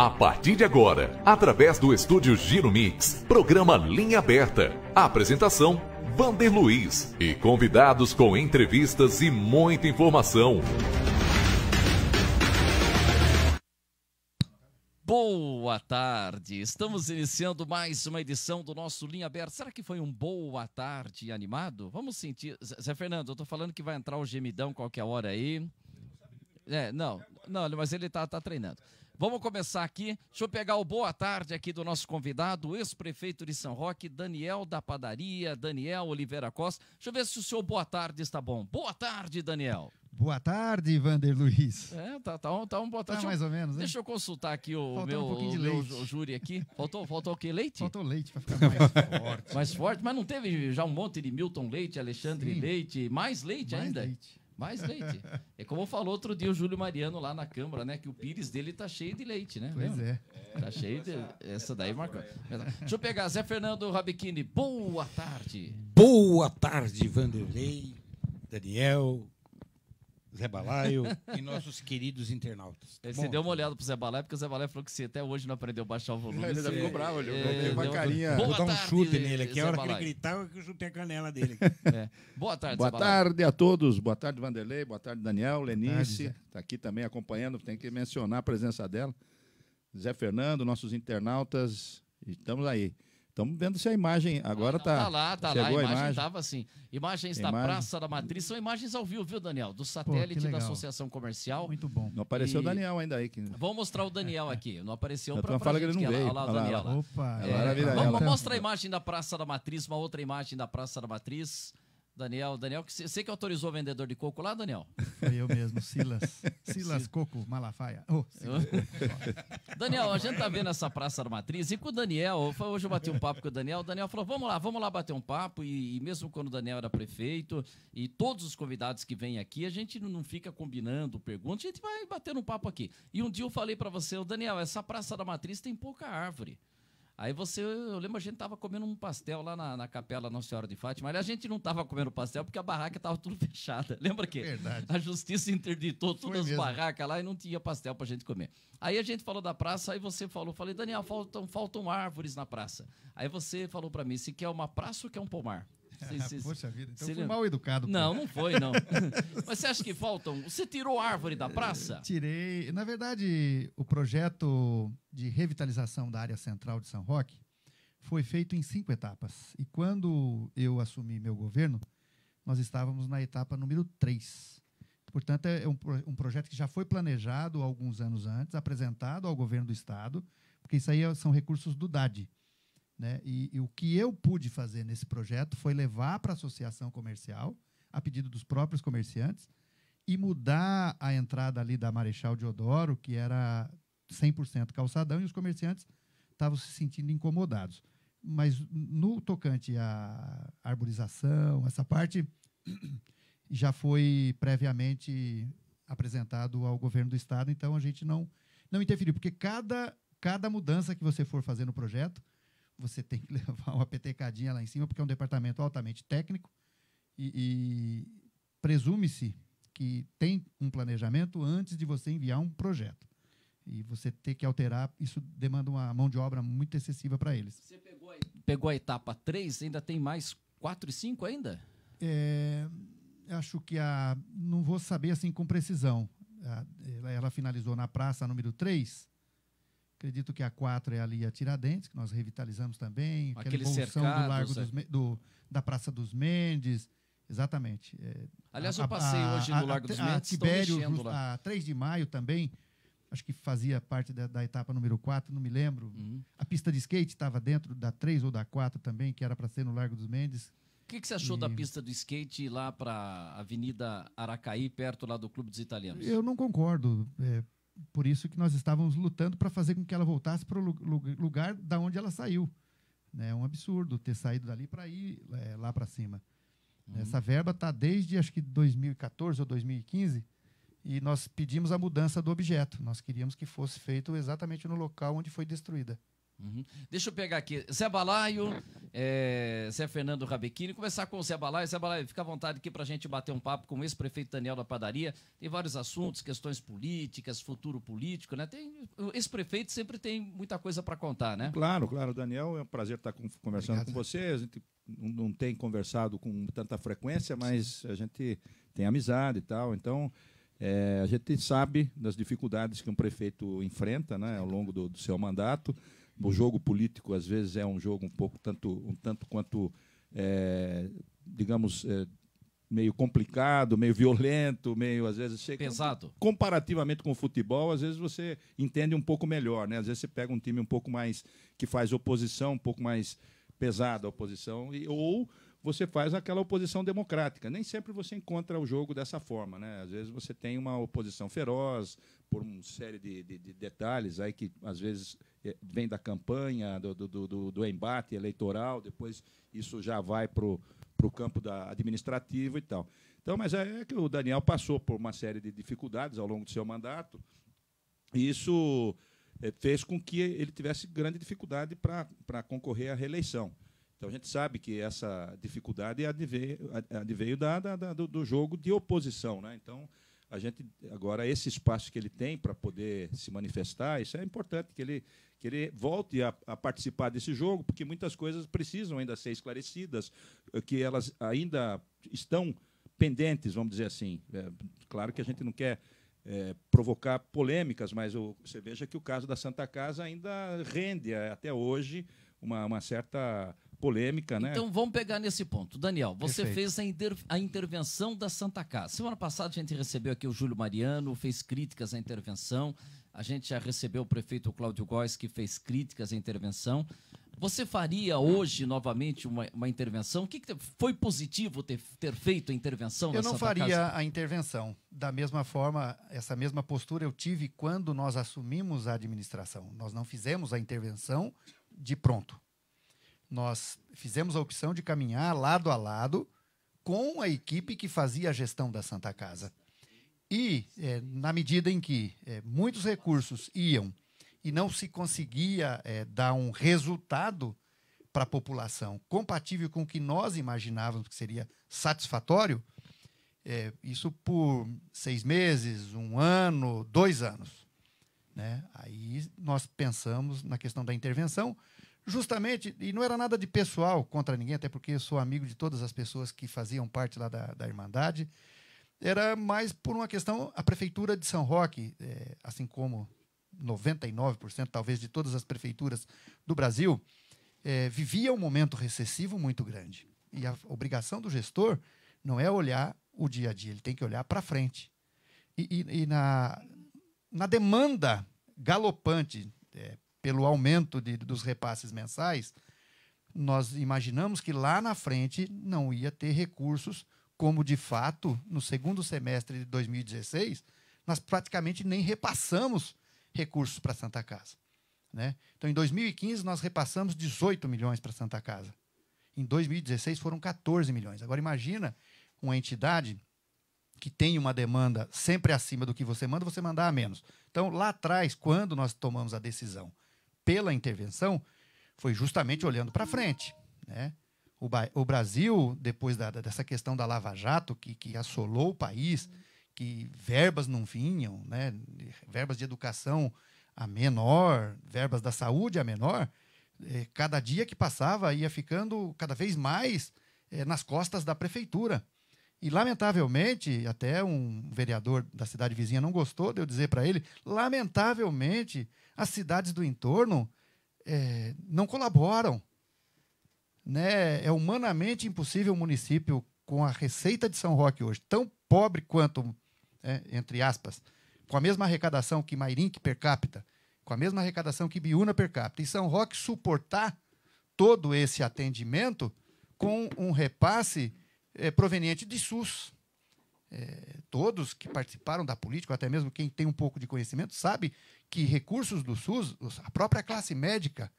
A partir de agora, através do estúdio Giro Mix, programa Linha Aberta. A apresentação: Vander Luiz e convidados com entrevistas e muita informação. Boa tarde, estamos iniciando mais uma edição do nosso Linha Aberta. Será que foi um boa tarde animado? Vamos sentir. Zé Fernando, eu tô falando que vai entrar o gemidão qualquer hora aí. É, não, não, mas ele tá, tá treinando. Vamos começar aqui. Deixa eu pegar o boa tarde aqui do nosso convidado, o ex-prefeito de São Roque, Daniel da Padaria, Daniel Oliveira Costa. Deixa eu ver se o seu boa tarde está bom. Boa tarde, Daniel. Boa tarde, Vander Luiz. É, tá, tá, um, tá um boa tá tarde. Tá mais ou menos, né? Deixa eu consultar aqui o Faltou meu, um leite. júri aqui. Faltou, faltou o quê? Leite? Faltou leite para ficar mais forte. Mais forte, mas não teve já um monte de Milton Leite, Alexandre Sim. Leite, mais leite mais ainda? Leite. Mais leite. É como falou outro dia o Júlio Mariano lá na Câmara, né? Que o pires dele tá cheio de leite, né? Pois Lembra? é. Tá cheio de. Essa daí é marcou. Deixa eu pegar. Zé Fernando Rabichini, boa tarde. Boa tarde, Vanderlei, Daniel, Zé Balaio e nossos queridos internautas. Tá você deu uma olhada pro Zé Balaio, porque o Zé Balaio falou que você até hoje não aprendeu a baixar o volume. Ele você... ficou bravo, ele É, uma carinha. Boa Vou dar um tarde, chute nele aqui. a hora Balaio. que ele gritar, eu chutei a canela dele. É. Boa tarde, Boa Zé tarde a todos. Boa tarde, Vanderlei. Boa tarde, Daniel. Lenice. Está aqui também acompanhando. Tem que mencionar a presença dela. Zé Fernando, nossos internautas. Estamos aí. Estamos vendo se a imagem agora está. Ah, tá lá, está lá. A imagem estava assim. Imagens imagem. da Praça da Matriz são imagens ao vivo, viu, Daniel? Do satélite Pô, da Associação Comercial. Muito bom. Não apareceu e... o Daniel ainda aí. Que... Vamos mostrar o Daniel aqui. Não apareceu para fala que ele não veio. Olha lá, lá, Opa, é, vamos mostrar a imagem da Praça da Matriz, uma outra imagem da Praça da Matriz. Daniel, Daniel, você que autorizou o vendedor de coco lá, Daniel? Foi eu mesmo, Silas. Silas Coco Malafaia. Oh, Silas Daniel, a gente tá vendo essa Praça da Matriz e com o Daniel, hoje eu bati um papo com o Daniel, o Daniel falou, vamos lá, vamos lá bater um papo e, e mesmo quando o Daniel era prefeito e todos os convidados que vêm aqui, a gente não fica combinando perguntas, a gente vai batendo um papo aqui. E um dia eu falei para você, o Daniel, essa Praça da Matriz tem pouca árvore. Aí você, eu lembro, a gente tava comendo um pastel lá na, na capela Nossa Senhora de Fátima. Aliás, a gente não tava comendo pastel porque a barraca tava tudo fechada. Lembra que? É verdade. A justiça interditou Foi todas mesmo. as barracas lá e não tinha pastel pra gente comer. Aí a gente falou da praça, aí você falou, falei, Daniel, faltam, faltam árvores na praça. Aí você falou para mim, se quer uma praça ou quer um pomar? É, poxa vida, então foi mal educado. Pô. Não, não foi, não. Mas você acha que faltam? Você tirou a árvore da praça? É, tirei. Na verdade, o projeto de revitalização da área central de São Roque foi feito em cinco etapas. E quando eu assumi meu governo, nós estávamos na etapa número três. Portanto, é um, um projeto que já foi planejado alguns anos antes, apresentado ao governo do Estado, porque isso aí é, são recursos do DAD, né? E, e o que eu pude fazer nesse projeto foi levar para a associação comercial, a pedido dos próprios comerciantes, e mudar a entrada ali da Marechal Deodoro, que era 100% calçadão, e os comerciantes estavam se sentindo incomodados. Mas no tocante à arborização, essa parte já foi previamente apresentado ao governo do estado, então a gente não não interferiu, porque cada cada mudança que você for fazer no projeto, você tem que levar uma petecadinha lá em cima, porque é um departamento altamente técnico e, e presume-se que tem um planejamento antes de você enviar um projeto. E você ter que alterar, isso demanda uma mão de obra muito excessiva para eles. Você pegou a, pegou a etapa 3, ainda tem mais 4 e 5 ainda? É, acho que a. Não vou saber assim com precisão. A, ela, ela finalizou na praça número 3 Acredito que a 4 é ali a Tiradentes, que nós revitalizamos também. Aquele aquela evolução do Largo dos, é. do, da Praça dos Mendes. Exatamente. É, Aliás, a, eu passei a, hoje no Largo a, dos Mendes. A Tibério, a 3 de maio também, acho que fazia parte da, da etapa número 4, não me lembro. Uhum. A pista de skate estava dentro da 3 ou da 4 também, que era para ser no Largo dos Mendes. O que, que, você achou e... da pista do skate lá para a Avenida Aracaí, perto lá do Clube dos Italianos? Eu não concordo. É, por isso que nós estávamos lutando para fazer com que ela voltasse para o lugar da onde ela saiu. Né, é um absurdo ter saído dali para ir é, lá para cima. Uhum. Essa verba está desde acho que 2014 ou 2015 e nós pedimos a mudança do objeto. Nós queríamos que fosse feito exatamente no local onde foi destruída. Uhum. Deixa eu pegar aqui. Zé Balaio, é, Zé Fernando Rabequini. Começar com o Zé Balaio. Zé Balaio, fica à vontade aqui para a gente bater um papo com o ex-prefeito Daniel da Padaria. Tem vários assuntos, questões políticas, futuro político, né? Tem, esse prefeito sempre tem muita coisa para contar, né? Claro, claro, Daniel. É um prazer estar tá conversando Obrigado. com você. A gente não tem conversado com tanta frequência, mas a gente tem amizade e tal. Então. É, a gente sabe das dificuldades que um prefeito enfrenta né, ao longo do, do seu mandato. O jogo político, às vezes, é um jogo um pouco tanto, um tanto quanto, é, digamos, é, meio complicado, meio violento, meio, às vezes... Você, Pesado. Comparativamente com o futebol, às vezes você entende um pouco melhor, né? Às vezes você pega um time um pouco mais... que faz oposição, um pouco mais pesada a oposição, e, ou você faz aquela oposição democrática. Nem sempre você encontra o jogo dessa forma. Né? Às vezes você tem uma oposição feroz, por uma série de, de, de detalhes aí que às vezes eh, vem da campanha, do, do, do, do embate eleitoral, depois isso já vai para o campo da administrativo e tal. Então, mas é, é que o Daniel passou por uma série de dificuldades ao longo do seu mandato, e isso eh, fez com que ele tivesse grande dificuldade para concorrer à reeleição. Então a gente sabe que essa dificuldade é adveio, adveio da, da, do, jogo de oposição. Né? Então, a gente agora esse espaço que ele tem para poder se manifestar, isso é importante que ele que ele volte a, a, participar desse jogo, porque muitas coisas precisam ainda ser esclarecidas, eh, que elas ainda estão pendentes, vamos dizer assim. É, claro que a gente não quer é, provocar polêmicas, mas o, você veja que o caso da Santa Casa ainda rende é, até hoje uma, uma certa polêmica, né? Então vamos pegar nesse ponto. Daniel, você Perfeito. fez a, inter... a, intervenção da Santa Casa. Semana passada a gente recebeu aqui o Júlio Mariano, fez críticas à intervenção. A gente já recebeu o prefeito Cláudio Góes, que fez críticas à intervenção. Você faria hoje novamente uma, uma intervenção? O que, que, foi positivo ter, ter feito a intervenção? Eu não Santa faria Casa? a intervenção. Da mesma forma, essa mesma postura eu tive quando nós assumimos a administração. Nós não fizemos a intervenção de pronto nós fizemos a opção de caminhar lado a lado com a equipe que fazia a gestão da Santa Casa. E, é, na medida em que é, muitos recursos iam e não se conseguia é, dar um resultado para a população compatível com o que nós imaginávamos que seria satisfatório, é, isso por seis meses, um ano, dois anos. Né? Aí nós pensamos na questão da intervenção, justamente, e não era nada de pessoal contra ninguém, até porque eu sou amigo de todas as pessoas que faziam parte lá da, da Irmandade, era mais por uma questão, a prefeitura de São Roque, é, assim como 99% talvez de todas as prefeituras do Brasil, é, vivia um momento recessivo muito grande. E a obrigação do gestor não é olhar o dia a dia, ele tem que olhar para frente. E, e, e, na, na demanda galopante é, pelo aumento de, dos repasses mensais, nós imaginamos que lá na frente não ia ter recursos, como de fato, no segundo semestre de 2016, nós praticamente nem repassamos recursos para a Santa Casa. Né? Então, em 2015, nós repassamos 18 milhões para a Santa Casa. Em 2016, foram 14 milhões. Agora, imagina uma entidade que tem uma demanda sempre acima do que você manda, você mandar a menos. Então, lá atrás, quando nós tomamos a decisão pela intervenção foi justamente olhando para frente. Né? O, o, Brasil, depois da, dessa questão da Lava Jato, que, que assolou o país, que verbas não vinham, né? verbas de educação a menor, verbas da saúde a menor, é, cada dia que passava ia ficando cada vez mais é, nas costas da prefeitura. E, lamentavelmente, até um vereador da cidade vizinha não gostou de eu dizer para ele: lamentavelmente, as cidades do entorno é, não colaboram. Né? É humanamente impossível o município, com a receita de São Roque hoje, tão pobre quanto, é, entre aspas, com a mesma arrecadação que Mairinque per capita, com a mesma arrecadação que Biúna per capita, e São Roque suportar todo esse atendimento com um repasse é, proveniente de SUS. É, todos que participaram da política, até mesmo quem tem um pouco de conhecimento, sabe que recursos do SUS, a própria classe médica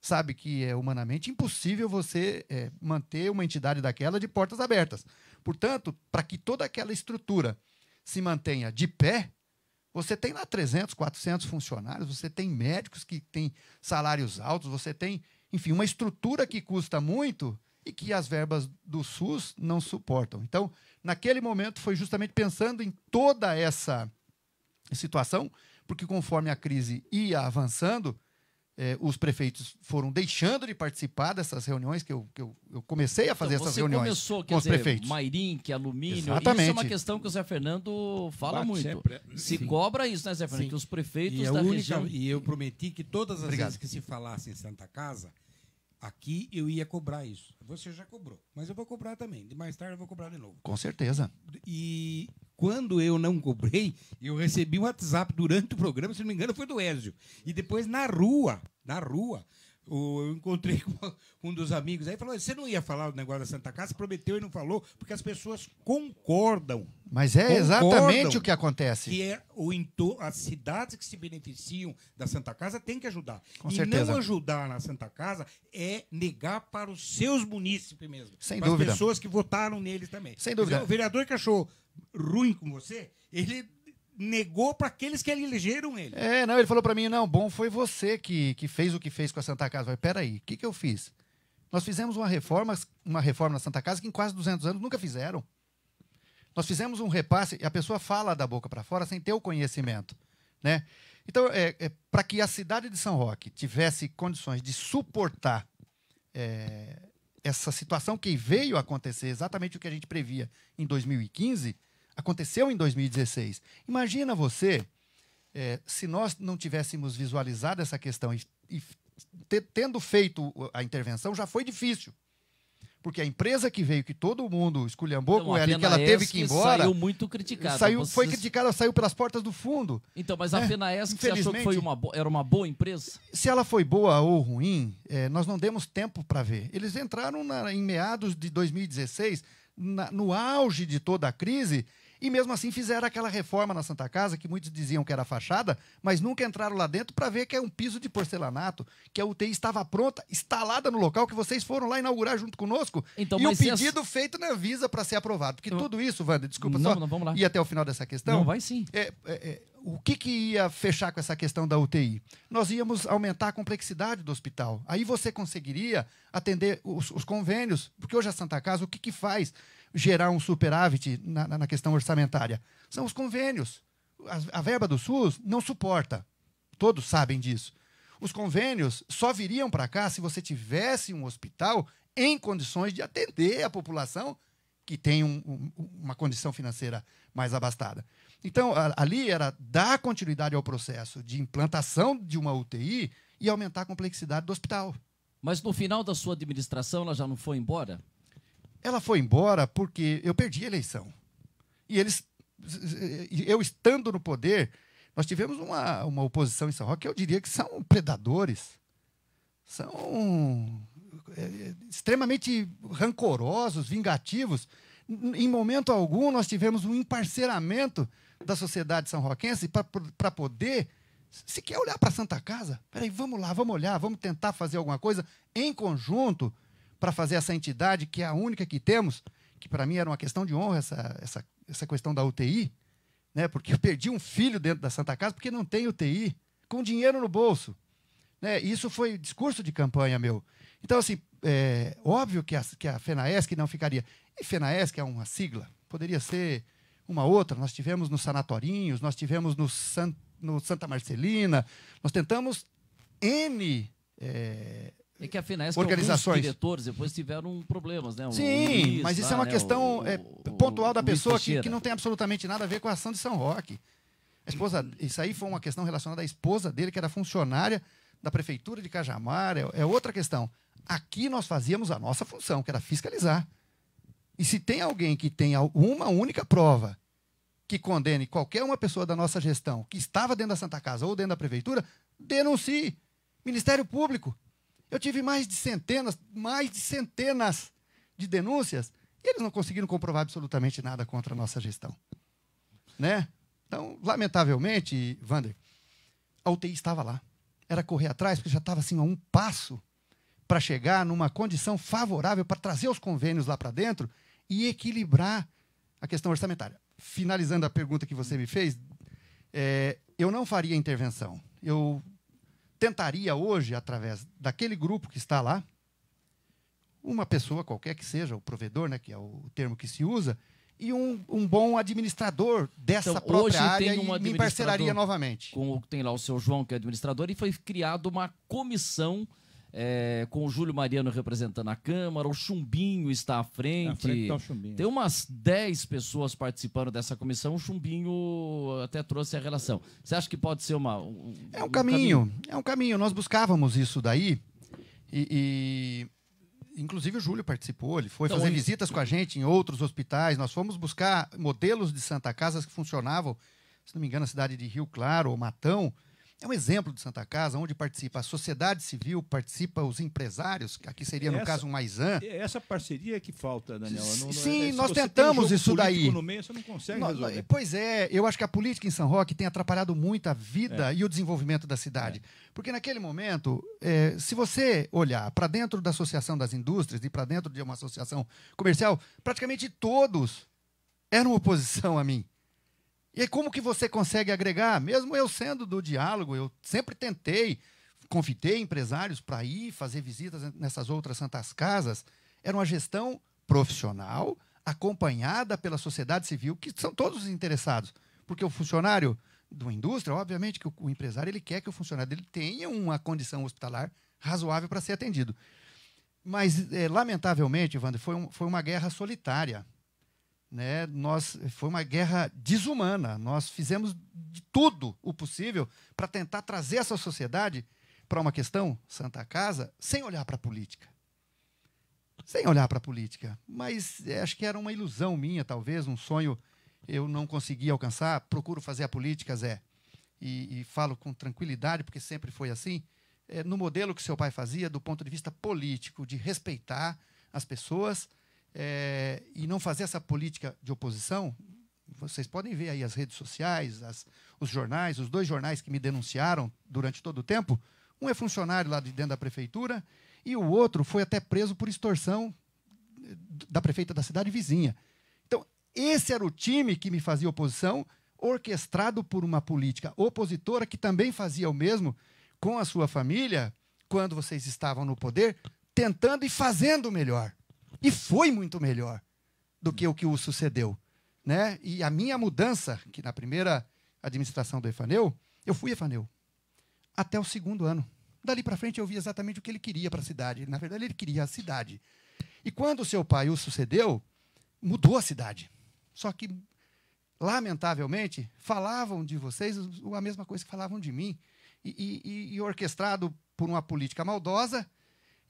sabe que é humanamente impossível você é, manter uma entidade daquela de portas abertas. Portanto, para que toda aquela estrutura se mantenha de pé, você tem lá 300, 400 funcionários, você tem médicos que têm salários altos, você tem, enfim, uma estrutura que custa muito e que as verbas do SUS não suportam. Então, naquele momento foi justamente pensando em toda essa situação, porque conforme a crise ia avançando, eh, os prefeitos foram deixando de participar dessas reuniões, que eu, que eu, eu comecei a então, fazer então, essas reuniões começou, com os dizer, prefeitos. que é alumínio, Exatamente. isso é uma questão que o Zé Fernando fala Bate muito. Sempre. É, se Sim. cobra isso, né, Zé Fernando? Sim. Que os prefeitos e da única, região... E eu prometi que todas as Obrigado. vezes que se falasse em Santa Casa, Aqui eu ia cobrar isso. Você já cobrou, mas eu vou cobrar também. De mais tarde eu vou cobrar de novo. Com certeza. E quando eu não cobrei, eu recebi um WhatsApp durante o programa, se não me engano, foi do Ézio. E depois na rua, na rua, eu encontrei com um dos amigos aí falou: você não ia falar do negócio da Santa Casa, prometeu e não falou, porque as pessoas concordam. Mas é concordam exatamente o que acontece. Que é o as cidades que se beneficiam da Santa Casa têm que ajudar. Com e certeza. não ajudar na Santa Casa é negar para os seus munícipes mesmo. Sem para dúvida. As pessoas que votaram neles também. Sem dúvida. Dizer, então, o vereador que achou ruim com você, ele negou para aqueles que elegeram ele. É, não, ele falou para mim, não, bom, foi você que, que fez o que fez com a Santa Casa. Eu falei, peraí, o que, que eu fiz? Nós fizemos uma reforma, uma reforma na Santa Casa que em quase 200 anos nunca fizeram. Nós fizemos um repasse, e a pessoa fala da boca para fora sem ter o conhecimento, né? Então, é, é para que a cidade de São Roque tivesse condições de suportar é, essa situação que veio acontecer, exatamente o que a gente previa em 2015, aconteceu em 2016. Imagina você, é, se nós não tivéssemos visualizado essa questão e, e te, tendo feito a intervenção, já foi difícil. Porque a empresa que veio, que todo mundo esculhambou então, com ela e que ela teve que ir embora. Saiu muito criticada. Saiu, vocês... Foi criticada, saiu pelas portas do fundo. Então, mas a né? que você achou que foi uma era uma boa empresa? Se ela foi boa ou ruim, é, nós não demos tempo para ver. Eles entraram na, em meados de 2016, na, no auge de toda a crise, e mesmo assim fizeram aquela reforma na Santa Casa, que muitos diziam que era fachada, mas nunca entraram lá dentro para ver que é um piso de porcelanato, que a UTI estava pronta, instalada no local, que vocês foram lá inaugurar junto conosco. Então, e um pedido as... feito na Visa para ser aprovado. Porque Eu... tudo isso, Wander, desculpa não, só, não, vamos lá. e até o final dessa questão. Não, vai sim. É, é, é, o que, que ia fechar com essa questão da UTI? Nós íamos aumentar a complexidade do hospital. Aí você conseguiria atender os, os convênios, porque hoje a Santa Casa, o que, que faz? gerar um superávit na, na questão orçamentária? São os convênios. A, a verba do SUS não suporta. Todos sabem disso. Os convênios só viriam para cá se você tivesse um hospital em condições de atender a população que tem um, um, uma condição financeira mais abastada. Então, a, ali era dar continuidade ao processo de implantação de uma UTI e aumentar a complexidade do hospital. Mas no final da sua administração, ela já não foi embora? Ela foi embora porque eu perdi a eleição. E eles, eu estando no poder, nós tivemos uma, uma oposição em São Roque que eu diria que são predadores. São é, extremamente rancorosos, vingativos. Em momento algum, nós tivemos um emparceramento da sociedade são-roquense para poder se quer olhar para a Santa Casa, peraí, vamos lá, vamos olhar, vamos tentar fazer alguma coisa em conjunto para fazer essa entidade, que é a única que temos, que para mim era uma questão de honra essa, essa, essa questão da UTI, né? porque eu perdi um filho dentro da Santa Casa porque não tem UTI, com dinheiro no bolso. Né? Isso foi discurso de campanha meu. Então, assim, é óbvio que a, que a FENAESC não ficaria. E FENAESC é uma sigla, poderia ser uma outra. Nós tivemos no Sanatorinhos, nós tivemos no, San, no Santa Marcelina, nós tentamos N é, é que a Finesc, organizações. diretores depois tiveram problemas, né? O Sim, Luiz, mas isso é uma né? questão o, é, pontual o, da pessoa que, que, não tem absolutamente nada a ver com a ação de São Roque. A esposa, isso aí foi uma questão relacionada à esposa dele, que era funcionária da prefeitura de Cajamar, é, é outra questão. Aqui nós fazíamos a nossa função, que era fiscalizar. E se tem alguém que tem uma única prova que condene qualquer uma pessoa da nossa gestão que estava dentro da Santa Casa ou dentro da prefeitura, denuncie. Ministério Público, eu tive mais de centenas, mais de centenas de denúncias e eles não conseguiram comprovar absolutamente nada contra a nossa gestão. Né? Então, lamentavelmente, Vander, a UTI estava lá. Era correr atrás, porque já estava assim a um passo para chegar numa condição favorável para trazer os convênios lá para dentro e equilibrar a questão orçamentária. Finalizando a pergunta que você me fez, é, eu não faria intervenção. Eu tentaria hoje, através daquele grupo que está lá, uma pessoa qualquer que seja, o provedor, né, que é o termo que se usa, e um, um bom administrador dessa então, própria área tem um e me parcelaria novamente. Com, tem lá o seu João, que é administrador, e foi criada uma comissão é, com o Júlio Mariano representando a Câmara, o Chumbinho está à frente. frente tá Tem umas 10 pessoas participando dessa comissão, o Chumbinho até trouxe a relação. Você acha que pode ser uma. Um, é um, um caminho, caminho, é um caminho. Nós buscávamos isso daí e. e... Inclusive o Júlio participou, ele foi então, fazer visitas com a gente em outros hospitais. Nós fomos buscar modelos de Santa Casas que funcionavam, se não me engano, na cidade de Rio Claro ou Matão, é um exemplo de Santa Casa, onde participa a sociedade civil, participa os empresários, aqui seria, no essa, caso, um Maisan. É, essa parceria que falta, Daniel. Não, Sim, não é, nós tentamos um isso daí. No meio, você não consegue não, resolver. Pois é, eu acho que a política em São Roque tem atrapalhado muito a vida é. e o desenvolvimento da cidade. É. Porque naquele momento, é, se você olhar para dentro da Associação das Indústrias e para dentro de uma associação comercial, praticamente todos eram oposição a mim. E aí, como que você consegue agregar? Mesmo eu sendo do diálogo, eu sempre tentei, convidei empresários para ir fazer visitas nessas outras santas casas. Era uma gestão profissional, acompanhada pela sociedade civil, que são todos os interessados. Porque o funcionário de uma indústria, obviamente que o empresário ele quer que o funcionário dele tenha uma condição hospitalar razoável para ser atendido. Mas, é, lamentavelmente, Wander, foi, um, foi uma guerra solitária. Né? Nós foi uma guerra desumana. Nós fizemos de tudo o possível para tentar trazer essa sociedade para uma questão Santa Casa sem olhar para a política. Sem olhar para a política, mas é, acho que era uma ilusão minha, talvez um sonho eu não consegui alcançar. Procuro fazer a política, Zé, e, e falo com tranquilidade porque sempre foi assim. É, no modelo que seu pai fazia, do ponto de vista político, de respeitar as pessoas, é, e não fazer essa política de oposição, vocês podem ver aí as redes sociais, as, os jornais, os dois jornais que me denunciaram durante todo o tempo. Um é funcionário lá de dentro da prefeitura e o outro foi até preso por extorsão eh, da prefeita da cidade vizinha. Então, esse era o time que me fazia oposição, orquestrado por uma política opositora que também fazia o mesmo com a sua família, quando vocês estavam no poder, tentando e fazendo melhor. E foi muito melhor do que o que o sucedeu. Né? E a minha mudança, que na primeira administração do Efaneu, eu fui Efaneu até o segundo ano. Dali para frente eu vi exatamente o que ele queria para a cidade. Na verdade, ele queria a cidade. E quando seu pai o sucedeu, mudou a cidade. Só que, lamentavelmente, falavam de vocês a mesma coisa que falavam de mim. E, e, e orquestrado por uma política maldosa,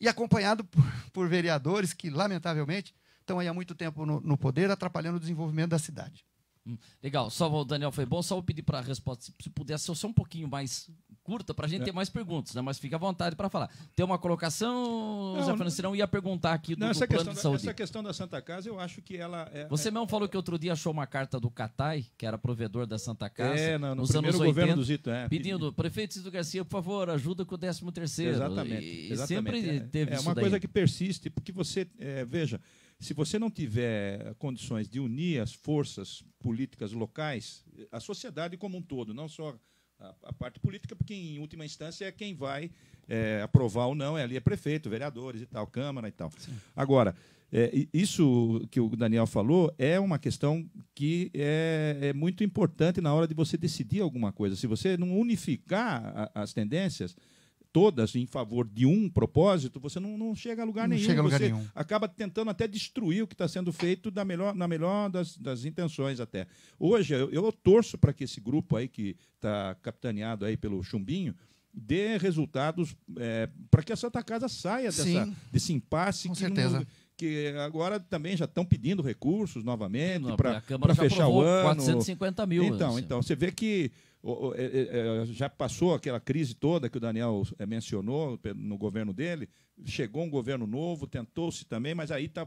e acompanhado por, por vereadores que, lamentavelmente, estão aí há muito tempo no, no poder, atrapalhando o desenvolvimento da cidade. Hum, legal, só o Daniel foi bom, só vou pedir para a resposta, se, pudesse puder ser só um pouquinho mais curta para a gente é. ter mais perguntas, né? Mas fica à vontade para falar. Tem uma colocação, não, Zé Fernando, senão ia perguntar aqui do, não, essa do plano de saúde. essa questão da Santa Casa, eu acho que ela... É, Você é, mesmo falou que outro dia achou uma carta do Catai, que era provedor da Santa Casa, é, no, no nos anos 80, governo do Zito, é, pedindo, prefeito Cid Garcia, por favor, ajuda com o 13º. Exatamente. E, exatamente, sempre é, teve é isso É uma daí. coisa que persiste, porque você, é, veja, se você não tiver condições de unir as forças políticas locais, a sociedade como um todo, não só a, a, parte política, porque, em última instância, é quem vai é, aprovar ou não, é ali é prefeito, vereadores e tal, Câmara e tal. Sim. Agora, é, isso que o Daniel falou é uma questão que é, é, muito importante na hora de você decidir alguma coisa. Se você não unificar a, as tendências, todas em favor de um propósito, você não, não chega a lugar não nenhum. Chega a lugar você nenhum. acaba tentando até destruir o que está sendo feito da melhor, na melhor das, das intenções até. Hoje, eu, eu torço para que esse grupo aí que está capitaneado aí pelo Chumbinho, dê resultados é, para que a Santa Casa saia dessa, desse impasse. Com que certeza. Não, que agora também já estão pedindo recursos novamente para fechar o ano. 450 mil. Então, assim. então você vê que é, é, é, já passou aquela crise toda que o Daniel mencionou no governo dele, chegou um governo novo, tentou-se também, mas aí está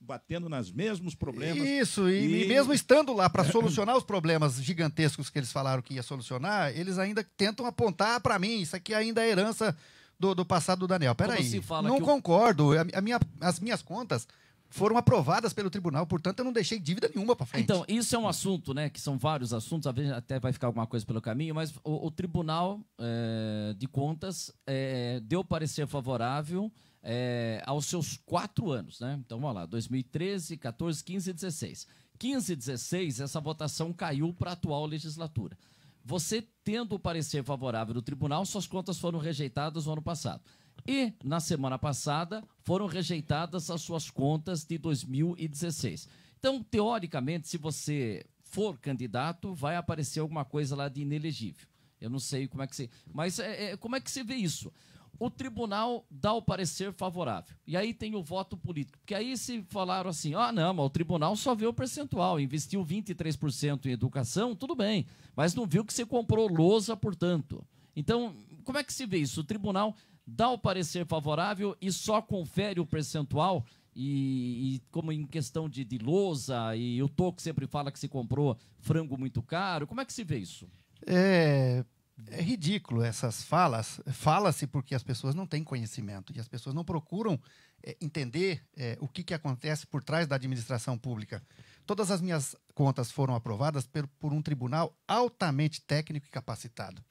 batendo nas mesmos problemas. Isso, e, e... mesmo estando lá para solucionar os problemas gigantescos que eles falaram que ia solucionar, eles ainda tentam apontar para mim, isso aqui ainda é herança do, do passado do Daniel. Peraí, não concordo, o... a minha, as minhas contas foram aprovadas pelo tribunal, portanto eu não deixei dívida nenhuma para frente. Então, isso é um assunto, né? Que são vários assuntos, às vezes até vai ficar alguma coisa pelo caminho, mas o, o Tribunal é, de Contas é, deu parecer favorável é, aos seus quatro anos, né? Então vamos lá, 2013, 14, 15 e 16. 15 e 16, essa votação caiu para a atual legislatura. Você tendo o parecer favorável do tribunal, suas contas foram rejeitadas no ano passado. E na semana passada foram rejeitadas as suas contas de 2016. Então, teoricamente, se você for candidato, vai aparecer alguma coisa lá de inelegível. Eu não sei como é que se. Mas é, é, como é que se vê isso? O tribunal dá o parecer favorável. E aí tem o voto político. Porque aí se falaram assim: ah, não, mas o tribunal só vê o percentual, investiu 23% em educação, tudo bem, mas não viu que você comprou lousa, portanto. Então, como é que se vê isso? O tribunal dá o parecer favorável e só confere o percentual. E, e como em questão de, de lousa, e o Toco sempre fala que se comprou frango muito caro, como é que se vê isso? É, é ridículo essas falas. Fala-se porque as pessoas não têm conhecimento e as pessoas não procuram é, entender é, o que, que acontece por trás da administração pública. Todas as minhas contas foram aprovadas por um tribunal altamente técnico e capacitado.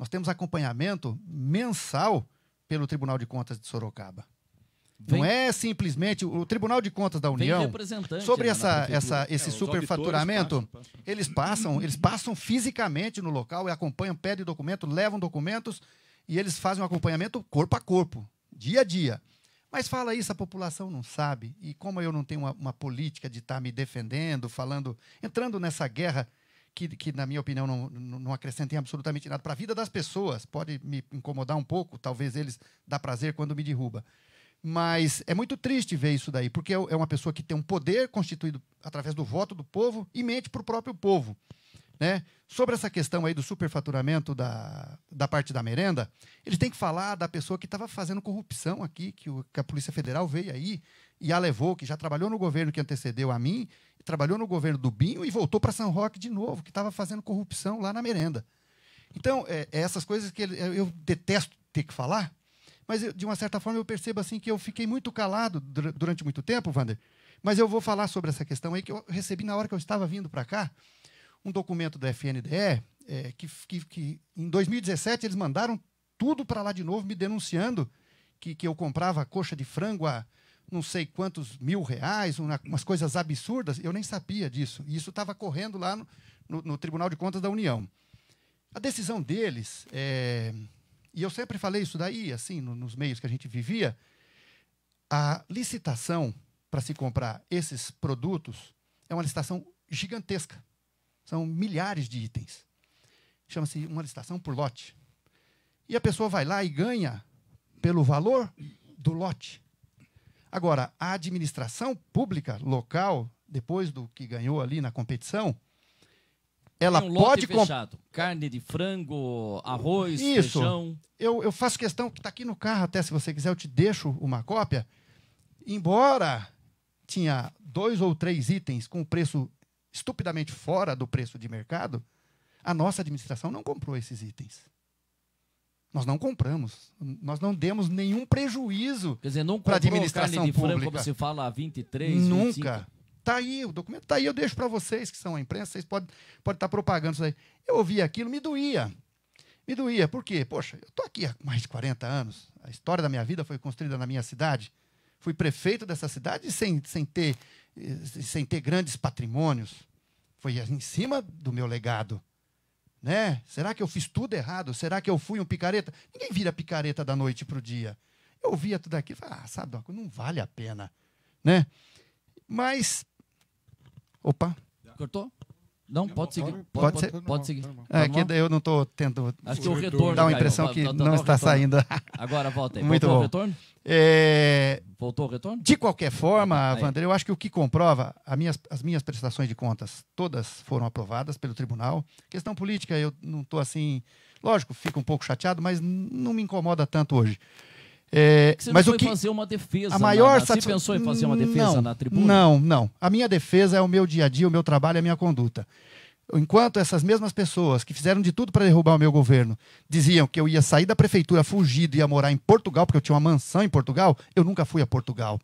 Nós temos acompanhamento mensal pelo Tribunal de Contas de Sorocaba. Vem, não é simplesmente o Tribunal de Contas da União sobre essa, essa, esse é, superfaturamento. Passam, passam. Eles passam, eles passam fisicamente no local e acompanham, pedem documento, levam documentos e eles fazem um acompanhamento corpo a corpo, dia a dia. Mas fala isso, a população não sabe. E como eu não tenho uma, uma política de estar tá me defendendo, falando, entrando nessa guerra que, que na minha opinião, não, não acrescentem absolutamente nada para a vida das pessoas. Pode me incomodar um pouco, talvez eles dá prazer quando me derruba. Mas é muito triste ver isso daí, porque é, é uma pessoa que tem um poder constituído através do voto do povo e mente para o próprio povo. Né? Sobre essa questão aí do superfaturamento da, da parte da merenda, eles têm que falar da pessoa que estava fazendo corrupção aqui, que, o, que, a Polícia Federal veio aí, e a levou, que já trabalhou no governo que antecedeu a mim, trabalhou no governo do Binho e voltou para São Roque de novo, que estava fazendo corrupção lá na merenda. Então, é, é essas coisas que ele, eu detesto ter que falar, mas eu, de uma certa forma eu percebo assim que eu fiquei muito calado durante muito tempo, Vander. Mas eu vou falar sobre essa questão aí que eu recebi na hora que eu estava vindo para cá, um documento da FNDE, é, que, que, que em 2017 eles mandaram tudo para lá de novo, me denunciando que, que eu comprava coxa de frango a não sei quantos mil reais, umas coisas absurdas. Eu nem sabia disso. E isso estava correndo lá no, no, no, Tribunal de Contas da União. A decisão deles, é, e eu sempre falei isso daí, assim, no, nos meios que a gente vivia, a licitação para se comprar esses produtos é uma licitação gigantesca. São milhares de itens. Chama-se uma licitação por lote. E a pessoa vai lá e ganha pelo valor do lote. Agora, a administração pública local, depois do que ganhou ali na competição, ela um pode comprar carne de frango, arroz, Isso. feijão. Eu, eu faço questão que está aqui no carro até se você quiser eu te deixo uma cópia. Embora tinha dois ou três itens com preço estupidamente fora do preço de mercado, a nossa administração não comprou esses itens. Nós não compramos, nós não demos nenhum prejuízo para a administração carne de pública. Frango, como se fala a 23, Nunca. 25. Tá aí, o documento tá aí, eu deixo para vocês que são a imprensa, vocês podem estar pode tá propagando isso aí. Eu ouvi aquilo, me doía. Me doía, por quê? Poxa, eu tô aqui há mais de 40 anos, a história da minha vida foi construída na minha cidade, fui prefeito dessa cidade sem, sem, ter, eh, sem ter grandes patrimônios. Foi em cima do meu legado. Né? Será que eu fiz tudo errado? Será que eu fui um picareta? Ninguém vira picareta da noite para o dia. Eu via tudo aquilo e ah, sabe, não vale a pena. Né? Mas. Opa! Cortou? Não, pode seguir. Pode, pode, pode, ser, pode, seguir. É, que eu não estou tendo. Acho que o retorno. Dá uma impressão caiu. Tá, que tá, tá, não tá, está saindo. Agora volta aí. Muito Voltou bom. o retorno? É... Voltou o retorno? De qualquer forma, Wander, Vander, eu acho que o que comprova, as minhas prestações de contas todas foram aprovadas pelo tribunal. Questão política, eu não estou assim. Lógico, fico um pouco chateado, mas não me incomoda tanto hoje. É, você mas o que fazer uma defesa? A maior na, satisf... Você pensou em fazer uma hum, defesa não, na tribuna? Não, não. A minha defesa é o meu dia a dia, o meu trabalho, a minha conduta. Enquanto essas mesmas pessoas que fizeram de tudo para derrubar o meu governo diziam que eu ia sair da prefeitura fugido e ia morar em Portugal, porque eu tinha uma mansão em Portugal, eu nunca fui a Portugal.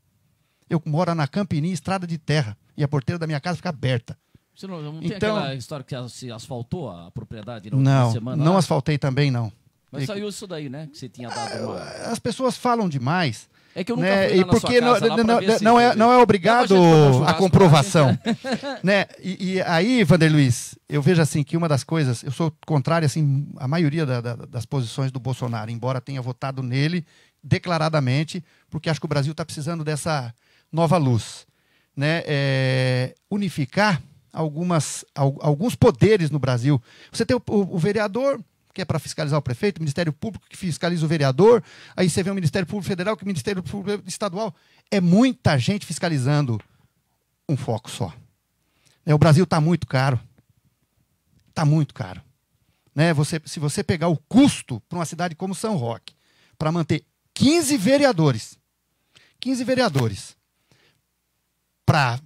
Eu moro na Campini, estrada de terra, e a porteira da minha casa fica aberta. Você não, não então, tem aquela história que se asfaltou a propriedade na não, semana? Não, não asfaltei também, não. Mas saiu isso daí, né? Que você tinha dado. É, uma... As pessoas falam demais. É que eu nunca né? fui e porque não, casa, não, não, não, não é, não é obrigado a comprovação. Né? né? E, e, aí, Vander Luiz, eu vejo assim que uma das coisas, eu sou contrário assim, à maioria da, da, das posições do Bolsonaro, embora tenha votado nele declaradamente, porque acho que o Brasil está precisando dessa nova luz. Né? É, unificar algumas, alguns poderes no Brasil. Você tem o, o, o vereador, que é para fiscalizar o prefeito, o Ministério Público que fiscaliza o vereador, aí você vê o Ministério Público Federal, que o Ministério Público Estadual. É muita gente fiscalizando um foco só. É, o Brasil está muito caro. Está muito caro. Né? Você, se você pegar o custo para uma cidade como São Roque, para manter 15 vereadores, 15 vereadores, para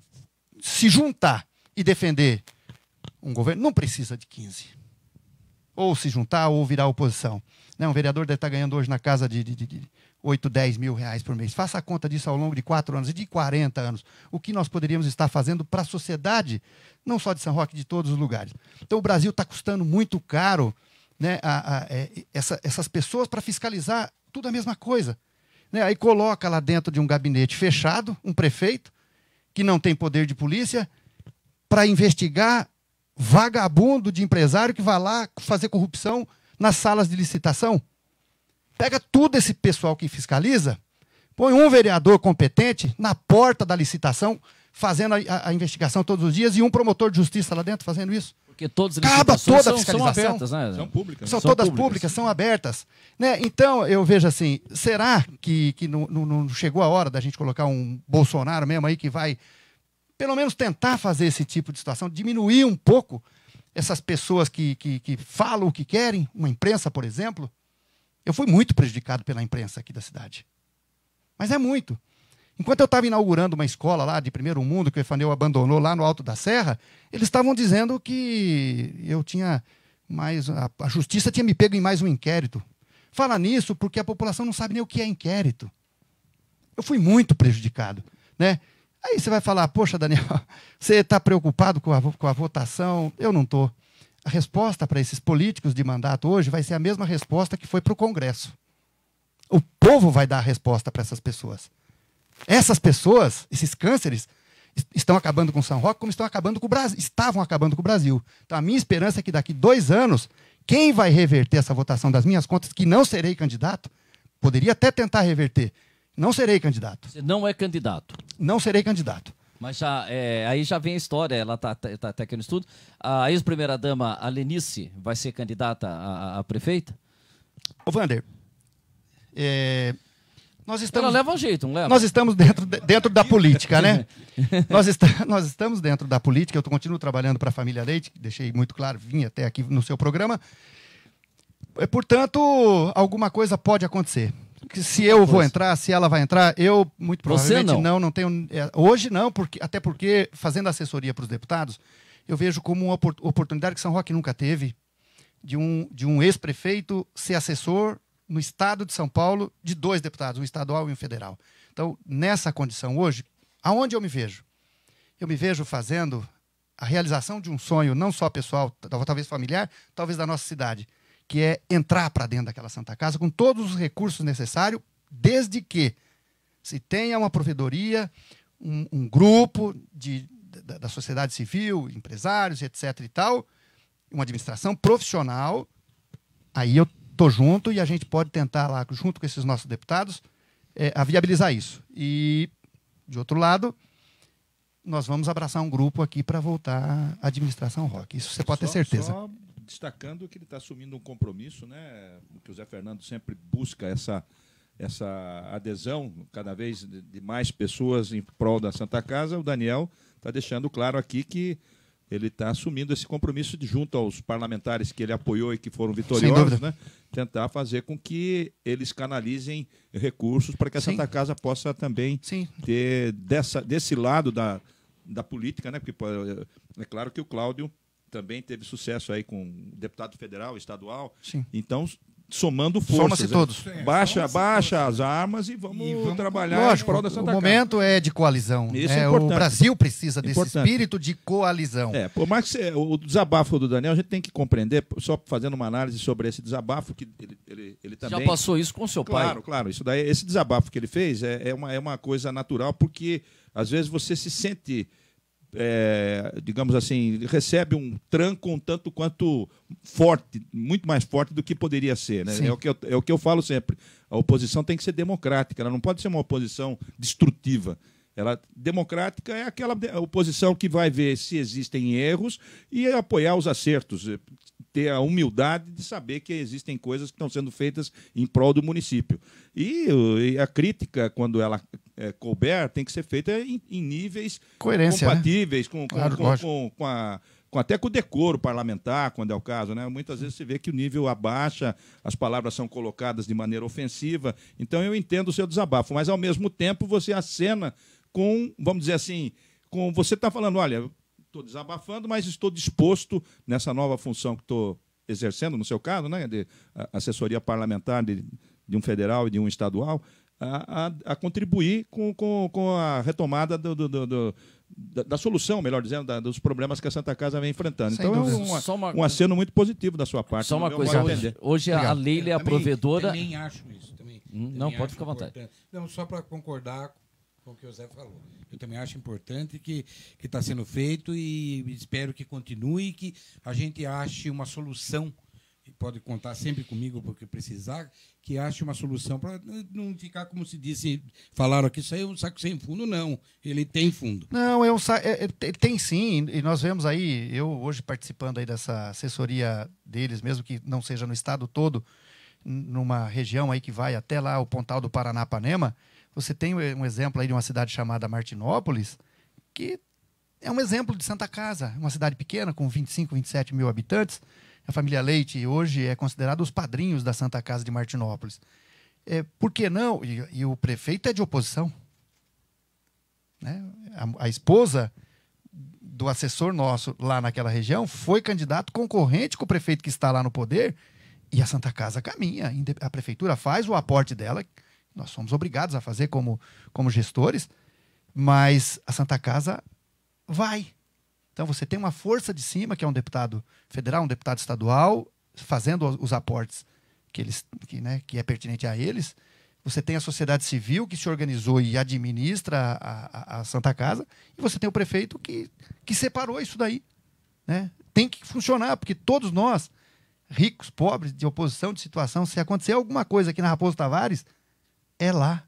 se juntar e defender um governo, não precisa de 15 ou se juntar ou virar oposição. Né? Um vereador deve estar ganhando hoje na casa de, de, de 8, 10 mil reais por mês. Faça a conta disso ao longo de 4 anos e de 40 anos. O que nós poderíamos estar fazendo para a sociedade, não só de São Roque, de todos os lugares. Então, o Brasil está custando muito caro né, a, a, é, essa, essas pessoas para fiscalizar tudo a mesma coisa. Né? Aí coloca lá dentro de um gabinete fechado um prefeito que não tem poder de polícia para investigar vagabundo de empresário que vai lá fazer corrupção nas salas de licitação. Pega tudo esse pessoal que fiscaliza, põe um vereador competente na porta da licitação, fazendo a, a, a investigação todos os dias, e um promotor de justiça lá dentro fazendo isso. Porque todas as Acaba toda são, a fiscalização. São, abertas, né? são públicas. São, são todas públicas. públicas, são abertas. Né? Então, eu vejo assim, será que, que não chegou a hora da gente colocar um Bolsonaro mesmo aí que vai pelo menos tentar fazer esse tipo de situação, diminuir um pouco essas pessoas que, que, que falam o que querem, uma imprensa, por exemplo. Eu fui muito prejudicado pela imprensa aqui da cidade. Mas é muito. Enquanto eu estava inaugurando uma escola lá de primeiro mundo, que o Efaneu abandonou lá no Alto da Serra, eles estavam dizendo que eu tinha mais. A, a, justiça tinha me pego em mais um inquérito. Fala nisso porque a população não sabe nem o que é inquérito. Eu fui muito prejudicado. Né? Aí você vai falar, poxa, Daniel, você está preocupado com a, com a votação? Eu não estou. A resposta para esses políticos de mandato hoje vai ser a mesma resposta que foi para o Congresso. O povo vai dar a resposta para essas pessoas. Essas pessoas, esses cânceres, estão acabando com São Roque, como estão acabando com o Brasil, estavam acabando com o Brasil. Então a minha esperança é que daqui dois anos, quem vai reverter essa votação das minhas contas, que não serei candidato, poderia até tentar reverter, não serei candidato. Você não é candidato. Não serei candidato. Mas já, é, aí já vem a história, ela está tá, até tá, tá, tá aqui no estudo. A ex-primeira-dama, a Lenice, vai ser candidata a, a prefeita? Ô, Wander, é, nós estamos... Ela leva um jeito, não leva? Nós estamos dentro, dentro da política, né? nós, nós estamos dentro da política, eu continuo trabalhando para a família Leite, deixei muito claro, vim até aqui no seu programa. É, portanto, alguma coisa pode acontecer que se eu vou entrar, se ela vai entrar, eu muito provavelmente não. não. não, tenho. É, hoje não, porque, até porque fazendo assessoria para os deputados, eu vejo como uma oportunidade que São Roque nunca teve de um, de um ex-prefeito ser assessor no estado de São Paulo de dois deputados, um estadual e um federal. Então, nessa condição hoje, aonde eu me vejo? Eu me vejo fazendo a realização de um sonho, não só pessoal, talvez familiar, talvez da nossa cidade, que é entrar para dentro daquela Santa Casa com todos os recursos necessários, desde que se tenha uma provedoria, um, um grupo de, da, da, sociedade civil, empresários, etc. e tal, uma administração profissional, aí eu estou junto e a gente pode tentar lá, junto com esses nossos deputados, é, a viabilizar isso. E, de outro lado, nós vamos abraçar um grupo aqui para voltar à administração rock. Isso você pode só, ter certeza. Só destacando que ele está assumindo um compromisso, né? Que o Zé Fernando sempre busca essa, essa adesão cada vez de mais pessoas em prol da Santa Casa. O Daniel está deixando claro aqui que ele está assumindo esse compromisso de, junto aos parlamentares que ele apoiou e que foram vitoriosos, né? tentar fazer com que eles canalizem recursos para que a Sim. Santa Casa possa também Sim. ter dessa, desse lado da, da política, né? porque é claro que o Cláudio também teve sucesso aí com deputado federal, estadual. Sim. Então, somando forças. Né? Soma-se todos. baixa, Soma baixa todos. as armas e vamos, e vamos trabalhar lógico, em prol da Santa O momento é de coalizão. Isso é, é o Brasil precisa desse importante. espírito de coalizão. É, por mais que o desabafo do Daniel, a gente tem que compreender, só fazendo uma análise sobre esse desabafo que ele, ele, ele também... Já passou isso com seu claro, pai. Claro, claro. Isso daí, esse desabafo que ele fez é, é, uma, é uma coisa natural, porque às vezes você se sente é, digamos assim, recebe um tranco um tanto quanto forte, muito mais forte do que poderia ser. Né? É, o que eu, é o que eu falo sempre. A oposição tem que ser democrática, ela não pode ser uma oposição destrutiva. Ela democrática é aquela oposição que vai ver se existem erros e apoiar os acertos, eh, ter a humildade de saber que existem coisas que estão sendo feitas em prol do município. E, eh, e a crítica, quando ela é, couber, tem que ser feita em, em níveis Coerência, né? compatíveis né? com, com, claro, com, com, com a com até com o decoro parlamentar, quando é o caso, né? Muitas vezes se vê que o nível abaixa, as palavras são colocadas de maneira ofensiva. Então eu entendo o seu desabafo, mas ao mesmo tempo você acena com, vamos dizer assim, com você está falando, olha, estou desabafando, mas estou disposto nessa nova função que estou exercendo, no seu caso, né, de assessoria parlamentar de, de um federal e de um estadual, a, a, contribuir com, com, com, a retomada do, do, do da, da, solução, melhor dizendo, da, dos problemas que a Santa Casa vem enfrentando. Sem então dúvida. é um, uma, um aceno muito positivo da sua parte. Só uma coisa, hoje, hoje a Leila é a provedora. Também acho isso. Também, hum, também não, pode ficar à vontade. Não, só para concordar com o que o Zé falou. Eu também acho importante que está sendo feito e espero que continue e que a gente ache uma solução pode contar sempre comigo porque precisar, que ache uma solução para não ficar como se disse, falaram que isso aí é um saco sem fundo, não. Ele tem fundo. Não, é um é, é tem sim, e nós vemos aí, eu hoje participando aí dessa assessoria deles, mesmo que não seja no estado todo, numa região aí que vai até lá o Pontal do Paranapanema, você tem eh, um exemplo aí de uma cidade chamada Martinópolis, que é um exemplo de Santa Casa, uma cidade pequena com 25, 27 mil habitantes, a família Leite hoje é considerada os padrinhos da Santa Casa de Martinópolis. É, por que não? E, e o prefeito é de oposição. Né? A, a, esposa do assessor nosso lá naquela região foi candidato concorrente com o prefeito que está lá no poder e a Santa Casa caminha. A prefeitura faz o aporte dela, nós somos obrigados a fazer como, como gestores, mas a Santa Casa vai. Então você tem uma força de cima, que é um deputado federal, um deputado estadual, fazendo os aportes que, eles, que, né, que é pertinente a eles. Você tem a sociedade civil que se organizou e administra a, a, a Santa Casa. E você tem o prefeito que, que separou isso daí. Né? Tem que funcionar, porque todos nós, ricos, pobres, de oposição, de situação, se acontecer alguma coisa aqui na Raposo Tavares, é lá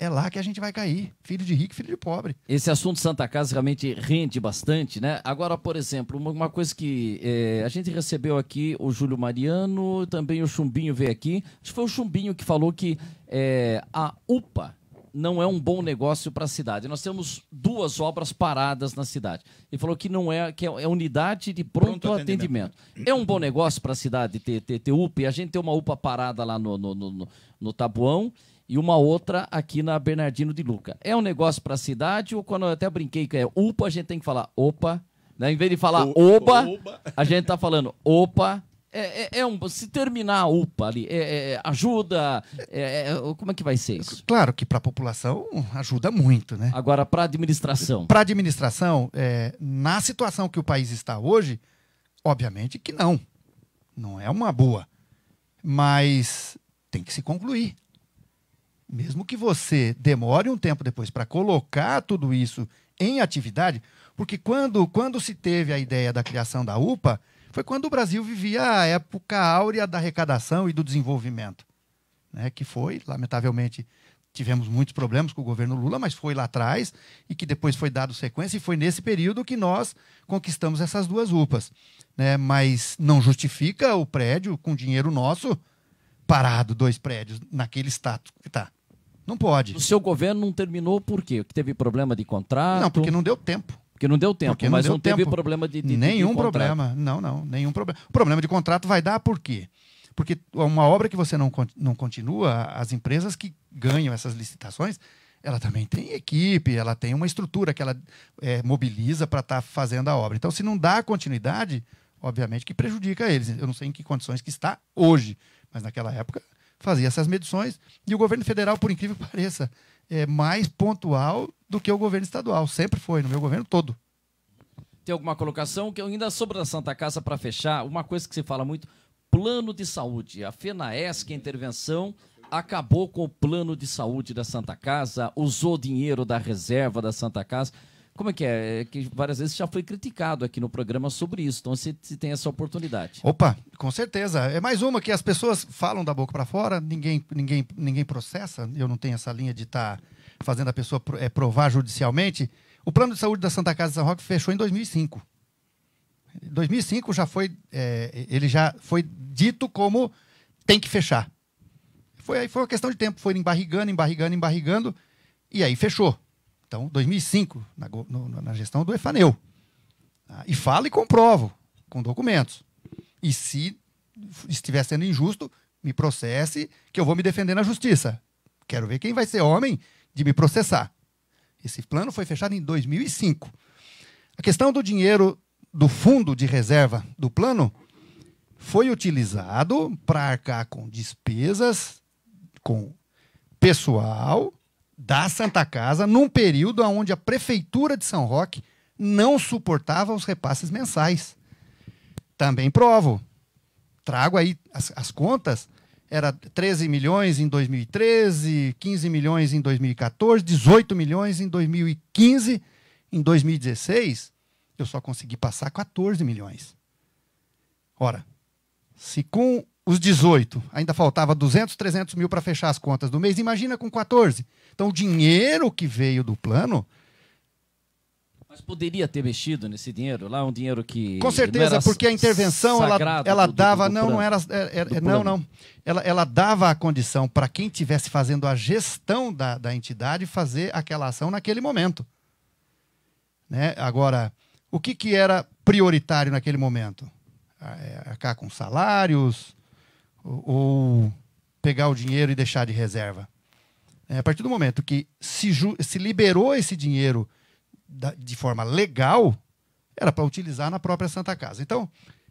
é lá que a gente vai cair. Filho de rico, filho de pobre. Esse assunto Santa Casa realmente rende bastante, né? Agora, por exemplo, uma, coisa que é, a gente recebeu aqui, o Júlio Mariano, também o Chumbinho veio aqui. Acho que foi o Chumbinho que falou que é, a UPA não é um bom negócio para a cidade. Nós temos duas obras paradas na cidade. Ele falou que não é que é, é unidade de pronto, pronto atendimento. atendimento. É um bom negócio para a cidade ter, ter, ter UPA. E a gente tem uma UPA parada lá no, no, no, no Tabuão e uma outra aqui na Bernardino de Luca. É um negócio para a cidade ou quando eu até brinquei que é UPA, a gente tem que falar OPA, né? Em vez de falar o, OBA, oba. a gente tá falando OPA. É, é, é, um, se terminar a UPA ali, é, é, é ajuda, é, como é que vai ser isso? Claro que para a população ajuda muito, né? Agora, para a administração? Para a administração, na situação que o país está hoje, obviamente que não. Não é uma boa. Mas tem que se concluir mesmo que você demore um tempo depois para colocar tudo isso em atividade, porque quando, quando se teve a ideia da criação da UPA, foi quando o Brasil vivia a época áurea da arrecadação e do desenvolvimento, né? que foi, lamentavelmente, tivemos muitos problemas com o governo Lula, mas foi lá atrás e que depois foi dado sequência e foi nesse período que nós conquistamos essas duas UPAs, né? Mas não justifica o prédio com dinheiro nosso parado dois prédios naquele status que está. Não pode. O seu governo não terminou por quê? Que teve problema de contrato? Não, porque não deu tempo. Porque não deu tempo, mas não, não teve tempo. problema de, de Nenhum de problema. Não, não, nenhum problema. O problema de contrato vai dar por quê? Porque uma obra que você não, não continua, as empresas que ganham essas licitações, ela também tem equipe, ela tem uma estrutura que ela é, mobiliza para estar tá fazendo a obra. Então, se não dá continuidade, obviamente que prejudica eles. Eu não sei em que condições que está hoje, mas naquela época fazia essas medições e o governo federal, por incrível que pareça, é mais pontual do que o governo estadual. Sempre foi, no meu governo todo. Tem alguma colocação? que Ainda sobre a Santa Casa, para fechar, uma coisa que se fala muito: plano de saúde. A FENAESC, a intervenção, acabou com o plano de saúde da Santa Casa, usou dinheiro da reserva da Santa Casa como é que é? é? Que várias vezes já foi criticado aqui no programa sobre isso. Então, se, se tem essa oportunidade. Opa, com certeza. É mais uma que as pessoas falam da boca para fora, ninguém, ninguém, ninguém processa. Eu não tenho essa linha de estar tá fazendo a pessoa é, provar judicialmente. O plano de saúde da Santa Casa de São Roque fechou em 2005. 2005 já foi, é, ele já foi dito como tem que fechar. Foi aí foi uma questão de tempo, foi embarrigando, embarrigando, embarrigando e aí fechou. Então, 2005, na, no, na gestão do EFANEU. Tá? e falo e comprovo, com documentos. E se estiver sendo injusto, me processe, que eu vou me defender na justiça. Quero ver quem vai ser homem de me processar. Esse plano foi fechado em 2005. A questão do dinheiro do fundo de reserva do plano foi utilizado para arcar com despesas, com pessoal da Santa Casa num período onde a Prefeitura de São Roque não suportava os repasses mensais. Também provo. Trago aí as, as contas. Era 13 milhões em 2013, 15 milhões em 2014, 18 milhões em 2015. Em 2016, eu só consegui passar 14 milhões. Ora, se com os 18. Ainda faltava 200, 300 mil para fechar as contas do mês. Imagina com 14. Então, o dinheiro que veio do plano. Mas poderia ter mexido nesse dinheiro lá, um dinheiro que. Com certeza, porque a intervenção ela, ela do, dava. Do, do não, não era. era, é, é, é, era não, não. Ela, ela dava a condição para quem estivesse fazendo a gestão da, da entidade fazer aquela ação naquele momento. Né? Agora, o que, que era prioritário naquele momento? Acá ah, com salários, ou pegar o dinheiro e deixar de reserva. É, a partir do momento que se, se liberou esse dinheiro da, de forma legal, era para utilizar na própria Santa Casa. Então,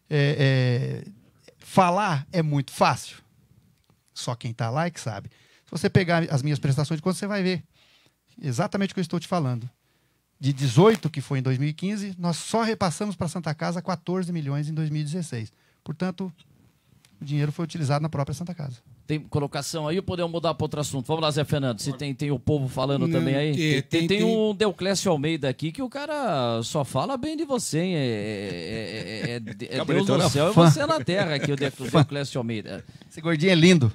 é, é, falar é muito fácil. Só quem está lá é que sabe. Se você pegar as minhas prestações de contas, você vai ver exatamente o que eu estou te falando. De 18, que foi em 2015, nós só repassamos para a Santa Casa 14 milhões em 2016. Portanto, o dinheiro foi utilizado na própria Santa Casa. Tem colocação aí ou podemos mudar para outro assunto? Vamos lá, Zé Fernando. Se tem, tem o povo falando Não, também aí. É, tem, tem, tem, um Deoclésio Almeida aqui que o cara só fala bem de você, hein? É, é, é Deus no céu e você na terra aqui, o Deoclésio Almeida. Esse gordinho é lindo.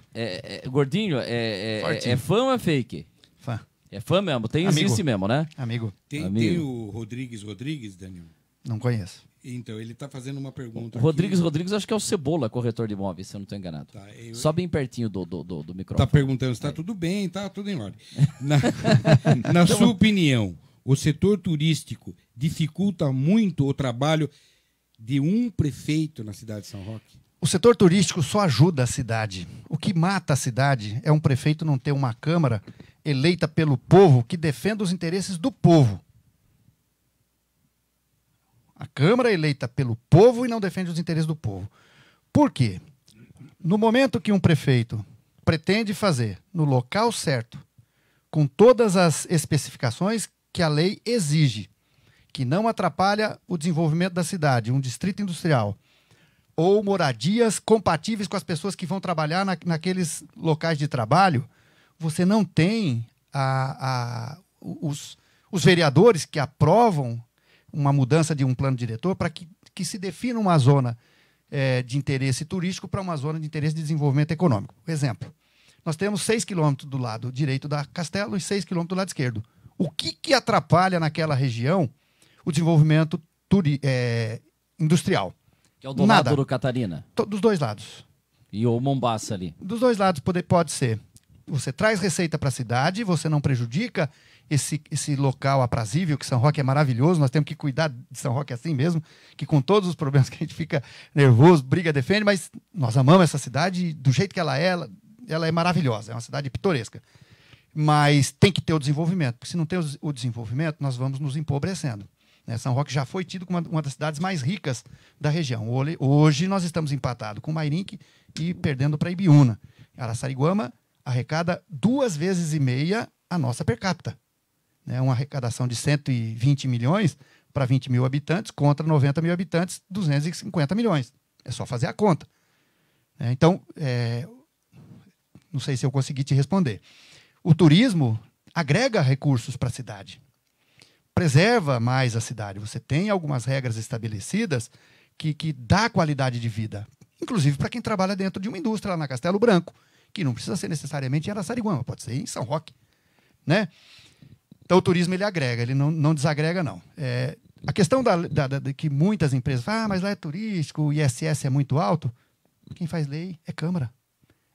gordinho, é, fã ou é fake? Fã. É fã mesmo, tem Amigo. existe mesmo, né? Amigo. Tem, Amigo. tem o Rodrigues Rodrigues, Daniel? Não conheço. Então, ele está fazendo uma pergunta. Rodrigues aqui. Rodrigues, acho que é o Cebola, corretor de imóveis, se eu não estou enganado. Tá, eu... Só bem pertinho do, do, do, do microfone. Está perguntando se está tudo bem, está tudo em ordem. Na, na sua opinião, o setor turístico dificulta muito o trabalho de um prefeito na cidade de São Roque? O setor turístico só ajuda a cidade. O que mata a cidade é um prefeito não ter uma Câmara eleita pelo povo que defenda os interesses do povo a Câmara é eleita pelo povo e não defende os interesses do povo. Por quê? No momento que um prefeito pretende fazer no local certo, com todas as especificações que a lei exige, que não atrapalha o desenvolvimento da cidade, um distrito industrial, ou moradias compatíveis com as pessoas que vão trabalhar na, naqueles locais de trabalho, você não tem a, a, os, os vereadores que aprovam uma mudança de um plano diretor para que, que se defina uma zona é, de interesse turístico para uma zona de interesse de desenvolvimento econômico. Exemplo, nós temos 6 quilômetros do lado direito da Castelo e 6 quilômetros do lado esquerdo. O que, que atrapalha naquela região o desenvolvimento turi é, industrial? Que é o do Nada. lado do Catarina? dos dois lados. E o Mombasa ali? Dos dois lados pode, pode ser. Você traz receita para a cidade, você não prejudica esse, esse local aprazível, que São Roque é maravilhoso, nós temos que cuidar de São Roque assim mesmo, que com todos os problemas que a gente fica nervoso, briga, defende, mas nós amamos essa cidade do jeito que ela é, ela, ela é maravilhosa, é uma cidade pitoresca. Mas tem que ter o desenvolvimento, porque se não tem o desenvolvimento, nós vamos nos empobrecendo. Né? São Roque já foi tido como uma, das cidades mais ricas da região. Hoje nós estamos empatados com Mairinque e perdendo para Ibiúna. Araçariguama arrecada duas vezes e meia a nossa per capita né, uma arrecadação de 120 milhões para 20 mil habitantes, contra 90 mil habitantes, 250 milhões. É só fazer a conta. É, então, é, não sei se eu consegui te responder. O turismo agrega recursos para a cidade, preserva mais a cidade. Você tem algumas regras estabelecidas que, que dá qualidade de vida, inclusive para quem trabalha dentro de uma indústria lá na Castelo Branco, que não precisa ser necessariamente em Araçariguama, pode ser em São Roque. Né? Então, o turismo ele agrega, ele não, não desagrega, não. É, a questão da, da, da, que muitas empresas falam, ah, mas lá é turístico, o ISS é muito alto. Quem faz lei é Câmara.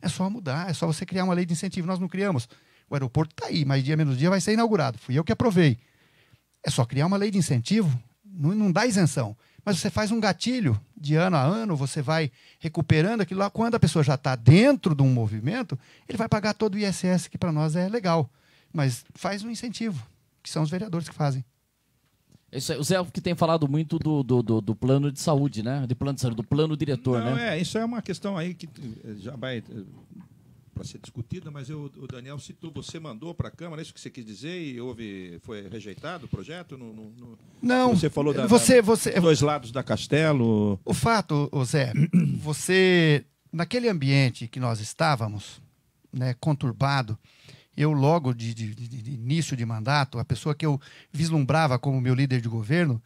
É só mudar, é só você criar uma lei de incentivo. Nós não criamos. O aeroporto está aí, mas dia menos dia vai ser inaugurado. Fui eu que aprovei. É só criar uma lei de incentivo, não, não dá isenção. Mas você faz um gatilho de ano a ano, você vai recuperando aquilo lá. Quando a pessoa já está dentro de um movimento, ele vai pagar todo o ISS, que para nós é legal. Mas faz um incentivo, que são os vereadores que fazem. Isso é, o Zé que tem falado muito do, do, do, do, plano de saúde, né? De plano de saúde, do plano diretor, Não, né? É, isso é uma questão aí que eh, já vai eh, para ser discutida, mas eu, o Daniel citou, você mandou para a Câmara, é isso que você quis dizer e houve, foi rejeitado o projeto? No, no, no... Não. Você falou da, você, você, dos dois lados da Castelo. O fato, Zé, você, naquele ambiente que nós estávamos, né, conturbado, eu logo de, de, de, início de mandato, a pessoa que eu vislumbrava como meu líder de governo,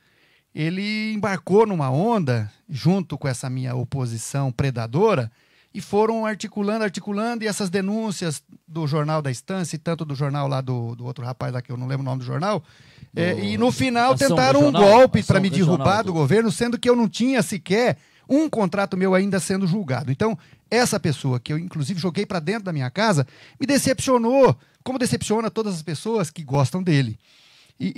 ele embarcou numa onda junto com essa minha oposição predadora e foram articulando, articulando e essas denúncias do jornal da Estância e tanto do jornal lá do, do outro rapaz lá que eu não lembro o nome do jornal do... É, e no final tentaram um golpe para me derrubar do governo, sendo que eu não tinha sequer um contrato meu ainda sendo julgado. Então, essa pessoa, que eu inclusive joguei para dentro da minha casa, me decepcionou, como decepciona todas as pessoas que gostam dele. E,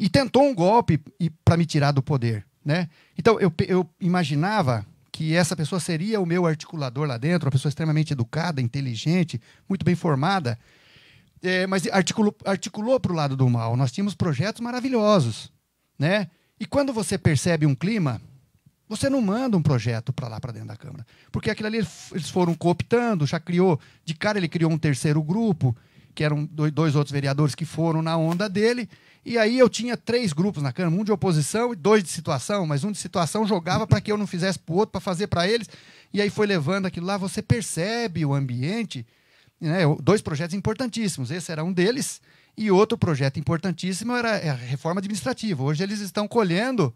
e, e, tentou um golpe para me tirar do poder. Né? Então, eu, eu imaginava que essa pessoa seria o meu articulador lá dentro, uma pessoa extremamente educada, inteligente, muito bem formada. É, mas articulou para o lado do mal. Nós tínhamos projetos maravilhosos, né? E quando você percebe um clima, você não manda um projeto para lá, para dentro da Câmara. Porque aquilo ali eles foram cooptando, já criou. De cara, ele criou um terceiro grupo, que eram dois outros vereadores que foram na onda dele. E aí eu tinha três grupos na Câmara: um de oposição e dois de situação. Mas um de situação jogava para que eu não fizesse para o outro, para fazer para eles. E aí foi levando aquilo lá. Você percebe o ambiente. Né? Dois projetos importantíssimos. Esse era um deles. E outro projeto importantíssimo era é a reforma administrativa. Hoje eles estão colhendo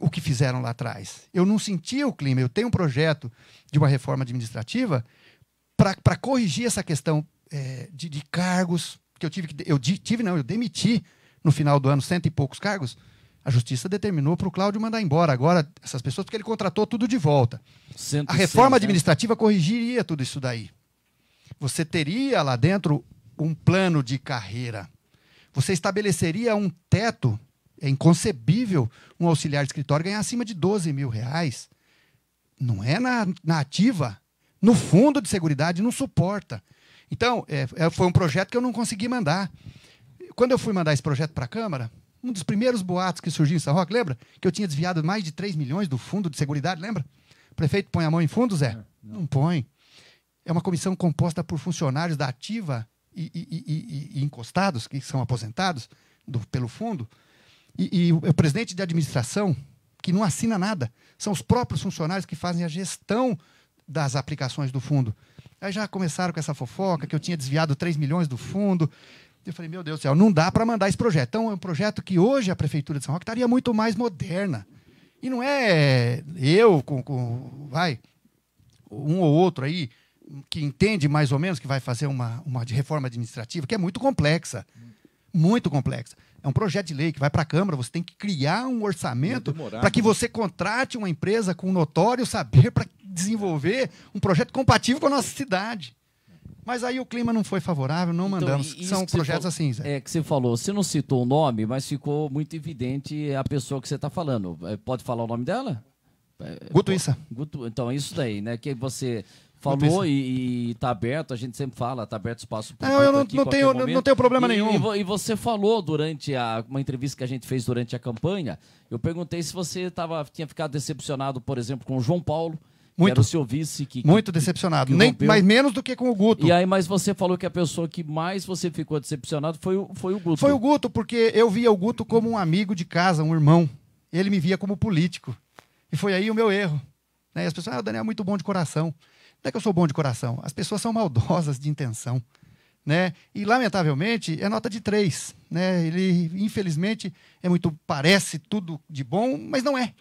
o que fizeram lá atrás. Eu não sentia o clima. Eu tenho um projeto de uma reforma administrativa para corrigir essa questão é, de, de, cargos que eu tive que eu de, tive não eu demiti no final do ano cento e poucos cargos. A justiça determinou para o Cláudio mandar embora agora essas pessoas porque ele contratou tudo de volta. 106, a reforma né? administrativa né? corrigiria tudo isso daí. Você teria lá dentro um plano de carreira. Você estabeleceria um teto é inconcebível um auxiliar de escritório ganhar acima de 12 mil reais. Não é na, na ativa. No fundo de segurança não suporta. Então, é, é, foi um projeto que eu não consegui mandar. Quando eu fui mandar esse projeto para a Câmara, um dos primeiros boatos que surgiu em São Roque, lembra? Que eu tinha desviado mais de 3 milhões do fundo de segurança, lembra? O prefeito põe a mão em fundo, Zé? É, não, não põe. É uma comissão composta por funcionários da ativa e, e, e, e encostados, que são aposentados do, pelo fundo. E, e o presidente de administração, que não assina nada, são os próprios funcionários que fazem a gestão das aplicações do fundo. Aí já começaram com essa fofoca que eu tinha desviado 3 milhões do fundo. Eu falei, meu Deus do céu, não dá para mandar esse projeto. Então, é um projeto que hoje a Prefeitura de São Roque estaria muito mais moderna. E não é eu, com, com, vai, um ou outro aí, que entende mais ou menos que vai fazer uma, uma reforma administrativa, que é muito complexa. Muito complexa. É um projeto de lei que vai para a Câmara, você tem que criar um orçamento para que né? você contrate uma empresa com notório saber para desenvolver um projeto compatível com a nossa cidade. Mas aí o clima não foi favorável, não então, mandamos. São projetos falou, assim, Zé. É que você falou, você não citou o nome, mas ficou muito evidente a pessoa que você está falando. É, pode falar o nome dela? É, Guto Issa. Guto, então, é isso daí, né? Que você Falou e, e tá aberto, a gente sempre fala, tá aberto espaço para. É, eu não, aqui, não, tenho, momento. não tenho problema e, nenhum. E, e, você falou durante a, uma entrevista que a gente fez durante a campanha, eu perguntei se você tava, tinha ficado decepcionado, por exemplo, com o João Paulo. Muito. Era o seu vice que. Muito que, decepcionado. Que Nem, mas menos do que com o Guto. E aí, mas você falou que a pessoa que mais você ficou decepcionado foi o, foi o Guto. Foi o Guto, porque eu via o Guto como um amigo de casa, um irmão. Ele me via como político. E foi aí o meu erro. Né? E as pessoas, ah, o Daniel é muito bom de coração. Não é que eu sou bom de coração. As pessoas são maldosas de intenção. Né? E lamentavelmente é nota de três, né? Ele infelizmente é muito parece tudo de bom, mas não é.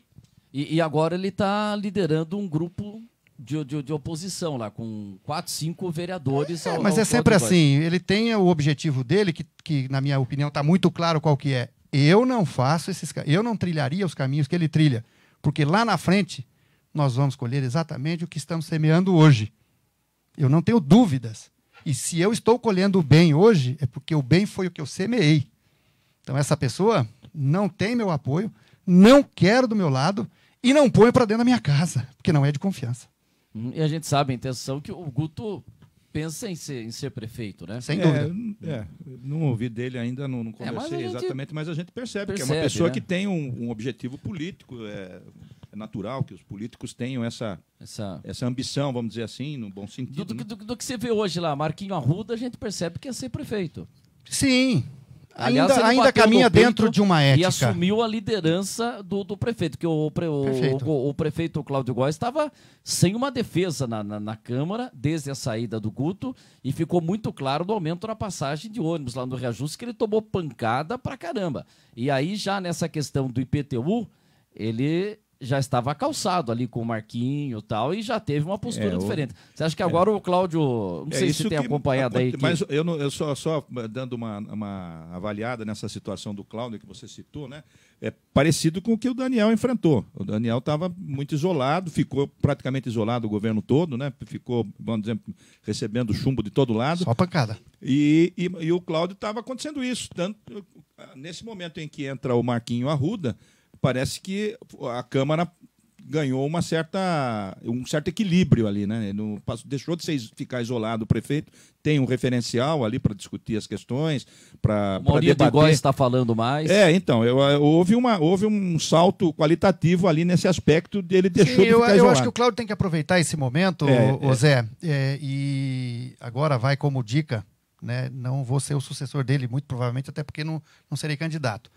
E, e agora ele está liderando um grupo de, de, de, oposição lá com quatro, cinco vereadores. É, ao, mas ao é sempre assim. Ele tem o objetivo dele que, que na minha opinião está muito claro qual que é. Eu não faço esses, eu não trilharia os caminhos que ele trilha, porque lá na frente nós vamos colher exatamente o que estamos semeando hoje. Eu não tenho dúvidas. E se eu estou colhendo o bem hoje, é porque o bem foi o que eu semeei. Então, essa pessoa não tem meu apoio, não quero do meu lado e não põe para dentro da minha casa, porque não é de confiança. Hum, e a gente sabe a intenção que o Guto pensa em ser, em ser prefeito, né? Sem dúvida. É, é, não ouvi dele ainda, não, não conversei é, mas exatamente, mas a gente percebe, percebe, que é uma pessoa né? que tem um, um objetivo político, é, natural que os políticos tenham essa, essa... essa ambição, vamos dizer assim, no bom sentido. Do, do, né? do, do que você vê hoje lá, Marquinho Arruda, a gente percebe que ia é ser prefeito. Sim. Aliás, ainda, ainda caminha dentro de uma ética. E assumiu a liderança do, do prefeito, que o, pre, o, prefeito. o, o prefeito Cláudio Góes estava sem uma defesa na, na, na, Câmara desde a saída do Guto e ficou muito claro no aumento na passagem de ônibus lá no reajuste, que ele tomou pancada pra caramba. E aí, já nessa questão do IPTU, ele já estava calçado ali com o Marquinho e tal, e já teve uma postura é, diferente. Você acha que é. agora é. o Cláudio, não é sei é, se tem que... acompanhado aí. Que... Mas eu, não, eu só, só dando uma, uma avaliada nessa situação do Cláudio que você citou, né? É parecido com o que o Daniel enfrentou. O Daniel estava muito isolado, ficou praticamente isolado o governo todo, né? Ficou, vamos dizer, recebendo chumbo de todo lado. Só pancada. E, e, e o Cláudio estava acontecendo isso. Tanto, nesse momento em que entra o Marquinho Arruda, parece que a Câmara ganhou uma certa, um certo equilíbrio ali, né? No, deixou de ser, ficar isolado o prefeito, tem um referencial ali para discutir as questões, para debater. O está falando mais. É, então, eu, houve, uma, houve um salto qualitativo ali nesse aspecto dele deixou Sim, de ficar eu, isolado. Eu acho que o Claudio tem que aproveitar esse momento, é, o, é. Zé, é, e agora vai como dica, né? Não vou ser o sucessor dele, muito provavelmente, até porque não, não serei candidato.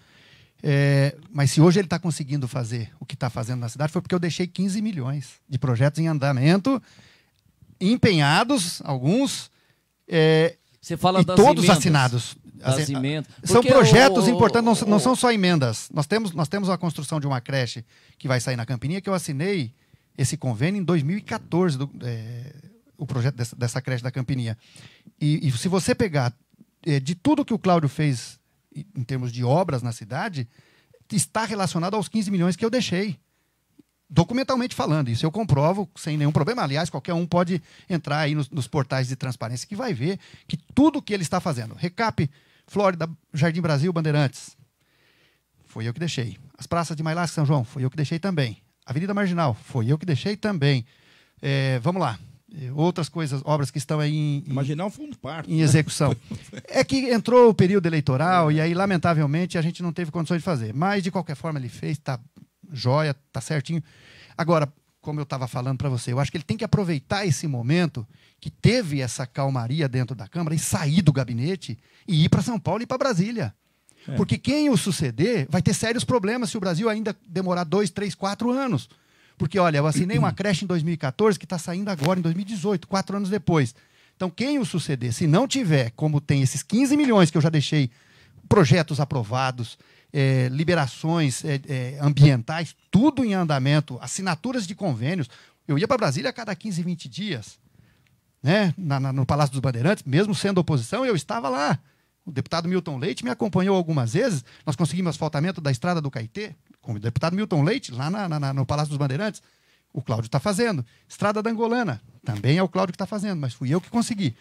É, mas se hoje ele está conseguindo fazer o que está fazendo na cidade, foi porque eu deixei 15 milhões de projetos em andamento, empenhados, alguns. É, Você fala e todos emendas, assinados. Das assim, emendas. são projetos o, importantes, não, o, não, são só emendas. Nós temos, nós temos a construção de uma creche que vai sair na Campininha, que eu assinei esse convênio em 2014, do, é, o projeto dessa, dessa, creche da Campininha. E, e se você pegar é, de tudo que o Cláudio fez em termos de obras na cidade, está relacionado aos 15 milhões que eu deixei. Documentalmente falando, isso eu comprovo sem nenhum problema. Aliás, qualquer um pode entrar aí nos, nos portais de transparência que vai ver que tudo que ele está fazendo, recap, Flórida, Jardim Brasil, Bandeirantes, foi eu que deixei. As praças de Mailá São João, foi eu que deixei também. Avenida Marginal, foi eu que deixei também. É, vamos lá, eh, outras coisas, obras que estão aí em, Imaginar um parto, em execução. é que entrou o período eleitoral é. e aí, lamentavelmente, a gente não teve condições de fazer. Mas, de qualquer forma, ele fez, tá joia, tá certinho. Agora, como eu estava falando para você, eu acho que ele tem que aproveitar esse momento que teve essa calmaria dentro da Câmara e sair do gabinete e ir para São Paulo e para Brasília. É. Porque quem o suceder vai ter sérios problemas se o Brasil ainda demorar dois, três, quatro anos. Porque, olha, eu assinei uma creche em 2014 que está saindo agora, em 2018, quatro anos depois. Então, quem o suceder, se não tiver, como tem esses 15 milhões que eu já deixei, projetos aprovados, é, liberações é, é, ambientais, tudo em andamento, assinaturas de convênios. Eu ia para Brasília a cada 15, 20 dias, né? Na, na, no Palácio dos Bandeirantes, mesmo sendo oposição, eu estava lá. O deputado Milton Leite me acompanhou algumas vezes. Nós conseguimos asfaltamento da estrada do Caetê, com o deputado Milton Leite, lá na, na, no Palácio dos Bandeirantes, o Cláudio está fazendo. Estrada da Angolana, também é o Cláudio que está fazendo, mas fui eu que consegui.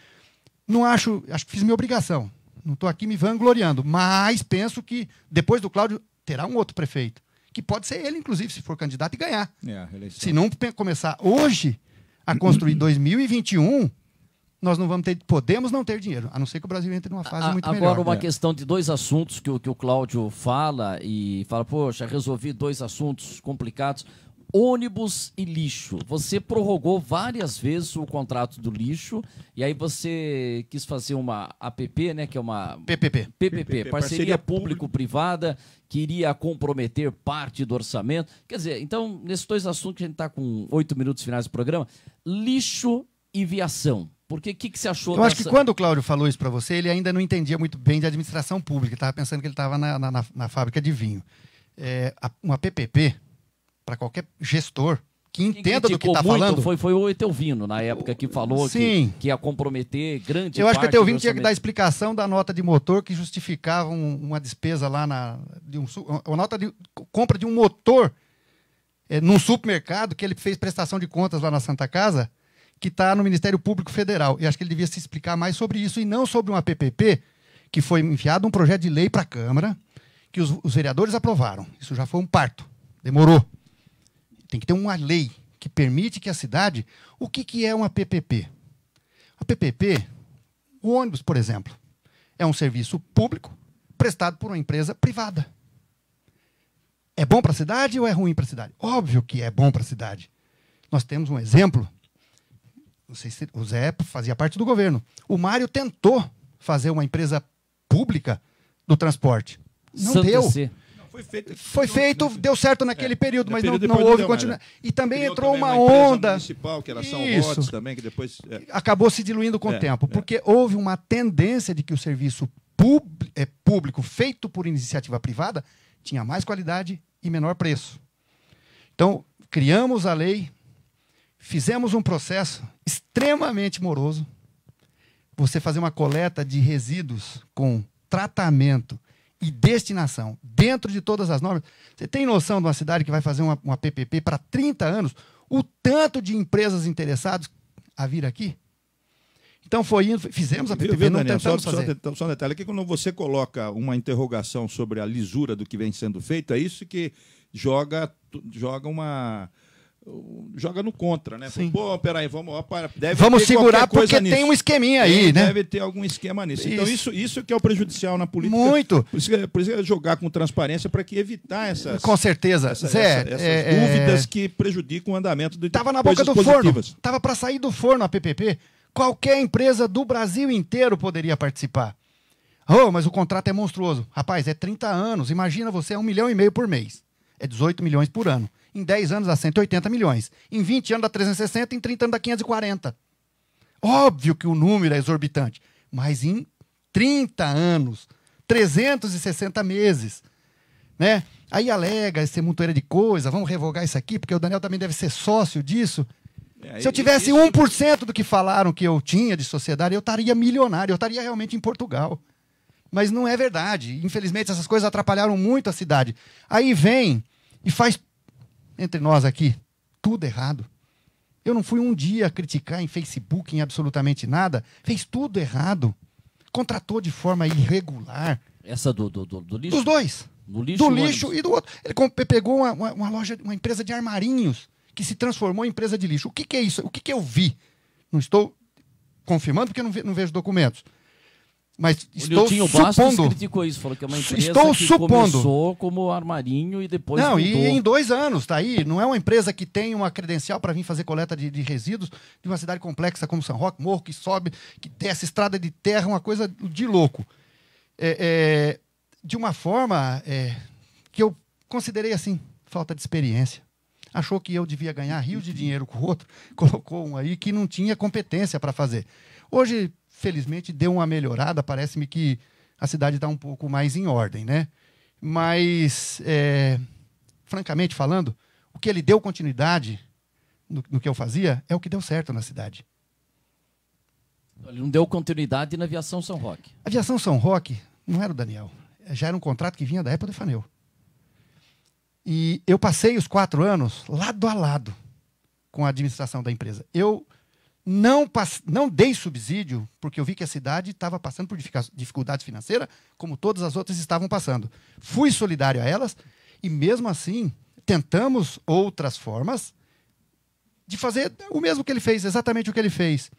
Não acho, acho que fiz minha obrigação. Não estou aqui me vangloriando, mas penso que depois do Cláudio terá um outro prefeito, que pode ser ele, inclusive, se for candidato e ganhar. É, se não começar hoje a construir 2021, nós não vamos ter, podemos não ter dinheiro, a não ser que o Brasil entre numa fase a, muito agora melhor. Agora, uma é. questão de dois assuntos que, que o Cláudio fala e fala, poxa, resolvi dois assuntos complicados. Ônibus e lixo. Você prorrogou várias vezes o contrato do lixo e aí você quis fazer uma APP, né, que é uma PPP, PPP, PPP parceria, parceria público-privada, que iria comprometer parte do orçamento. Quer dizer, então, nesses dois assuntos que a gente está com oito minutos finais do programa, lixo e viação. Porque o que, que você achou? Eu dessa... acho que quando o Cláudio falou isso para você, ele ainda não entendia muito bem de administração pública. Estava pensando que ele estava na, na, na, fábrica de vinho. É, uma PPP, para qualquer gestor, que entenda do que está falando. Foi, foi o Etelvino, na época, que falou Sim. Que, que ia comprometer grande Eu acho que o Etelvino tinha que dar explicação da nota de motor que justificava um, uma despesa lá na. De um, uma nota de compra de um motor é, num supermercado que ele fez prestação de contas lá na Santa Casa que está no Ministério Público Federal. E acho que ele devia se explicar mais sobre isso e não sobre uma PPP que foi enviado um projeto de lei para a Câmara que os, os vereadores aprovaram. Isso já foi um parto. Demorou. Tem que ter uma lei que permite que a cidade. O que, que é uma PPP? A PPP, o ônibus, por exemplo, é um serviço público prestado por uma empresa privada. É bom para a cidade ou é ruim para a cidade? Óbvio que é bom para a cidade. Nós temos um exemplo não sei se o Zé fazia parte do governo. O Mário tentou fazer uma empresa pública do transporte. Não Santa deu. C. Foi feito, foi feito né? deu certo naquele é, período, mas período não, não houve né? continuidade. E também entrou também uma, uma onda. municipal, que era São Isso. Rotes também, que depois. É. Acabou se diluindo com é, o tempo, é. porque houve uma tendência de que o serviço é, público feito por iniciativa privada tinha mais qualidade e menor preço. Então, criamos a lei fizemos um processo extremamente moroso. Você fazer uma coleta de resíduos com tratamento e destinação dentro de todas as normas. Você tem noção de uma cidade que vai fazer uma, uma PPP para 30 anos? O tanto de empresas interessadas a vir aqui? Então foi indo, fizemos a PPP, viu, não Daniel, tentamos só, fazer. Só, só um detalhe que quando você coloca uma interrogação sobre a lisura do que vem sendo feito, é isso que joga, joga uma joga no contra, né? Sim. Pô, peraí, vamos, opa, deve vamos segurar porque nisso. tem um esqueminha aí, tem, né? Deve ter algum esquema nisso. Então, isso. Então isso, isso que é o prejudicial na política. Muito. Por isso, é, por isso é jogar com transparência para que evitar essas. Com certeza, essa, Zé, essa, essas é, é dúvidas é... que prejudicam o andamento do. Tava na boca do positivas. forno. Tava para sair do forno a PPP. Qualquer empresa do Brasil inteiro poderia participar. Oh, mas o contrato é monstruoso. Rapaz, é 30 anos. Imagina você, é um milhão e meio por mês. É 18 milhões por ano. Em 10 anos dá 180 milhões. Em 20 anos dá 360, em 30 anos dá 540. Óbvio que o número é exorbitante, mas em 30 anos, 360 meses, né? Aí alega ser montoeira de coisa, vamos revogar isso aqui, porque o Daniel também deve ser sócio disso. É, Se eu tivesse 1% do que falaram que eu tinha de sociedade, eu estaria milionário, eu estaria realmente em Portugal. Mas não é verdade. Infelizmente, essas coisas atrapalharam muito a cidade. Aí vem e faz entre nós aqui, tudo errado. Eu não fui um dia criticar em Facebook, em absolutamente nada. Fez tudo errado. Contratou de forma irregular. Essa do, do, do, do lixo? Dos dois. Do lixo, do lixo e do outro. Ele pegou uma, uma, uma, loja, uma empresa de armarinhos que se transformou em empresa de lixo. O que, que é isso? O que, que eu vi? Não estou confirmando porque eu não, ve não vejo documentos. Mas estou supondo. criticou isso, falou que é uma empresa estou que supondo. começou como armarinho e depois Não, mudou. e em dois anos, tá aí. Não é uma empresa que tem uma credencial para vir fazer coleta de, de, resíduos de uma cidade complexa como São Roque, morro que sobe, que desce, estrada de terra, uma coisa de louco. É, é, de uma forma é, que eu considerei assim, falta de experiência. Achou que eu devia ganhar rios de dinheiro com o outro, colocou um aí que não tinha competência para fazer. Hoje felizmente deu uma melhorada, parece-me que a cidade está um pouco mais em ordem, né? Mas, é, francamente falando, o que ele deu continuidade no, no, que eu fazia é o que deu certo na cidade. Ele não deu continuidade na Aviação São Roque. A Aviação São Roque não era o Daniel. Já era um contrato que vinha da época do Faneu. E eu passei os quatro anos lado a lado com a administração da empresa. Eu não, não dei subsídio, porque eu vi que a cidade estava passando por dificuldades financeiras, como todas as outras estavam passando. Fui solidário a elas e, mesmo assim, tentamos outras formas de fazer o mesmo que ele fez, exatamente o que ele fez.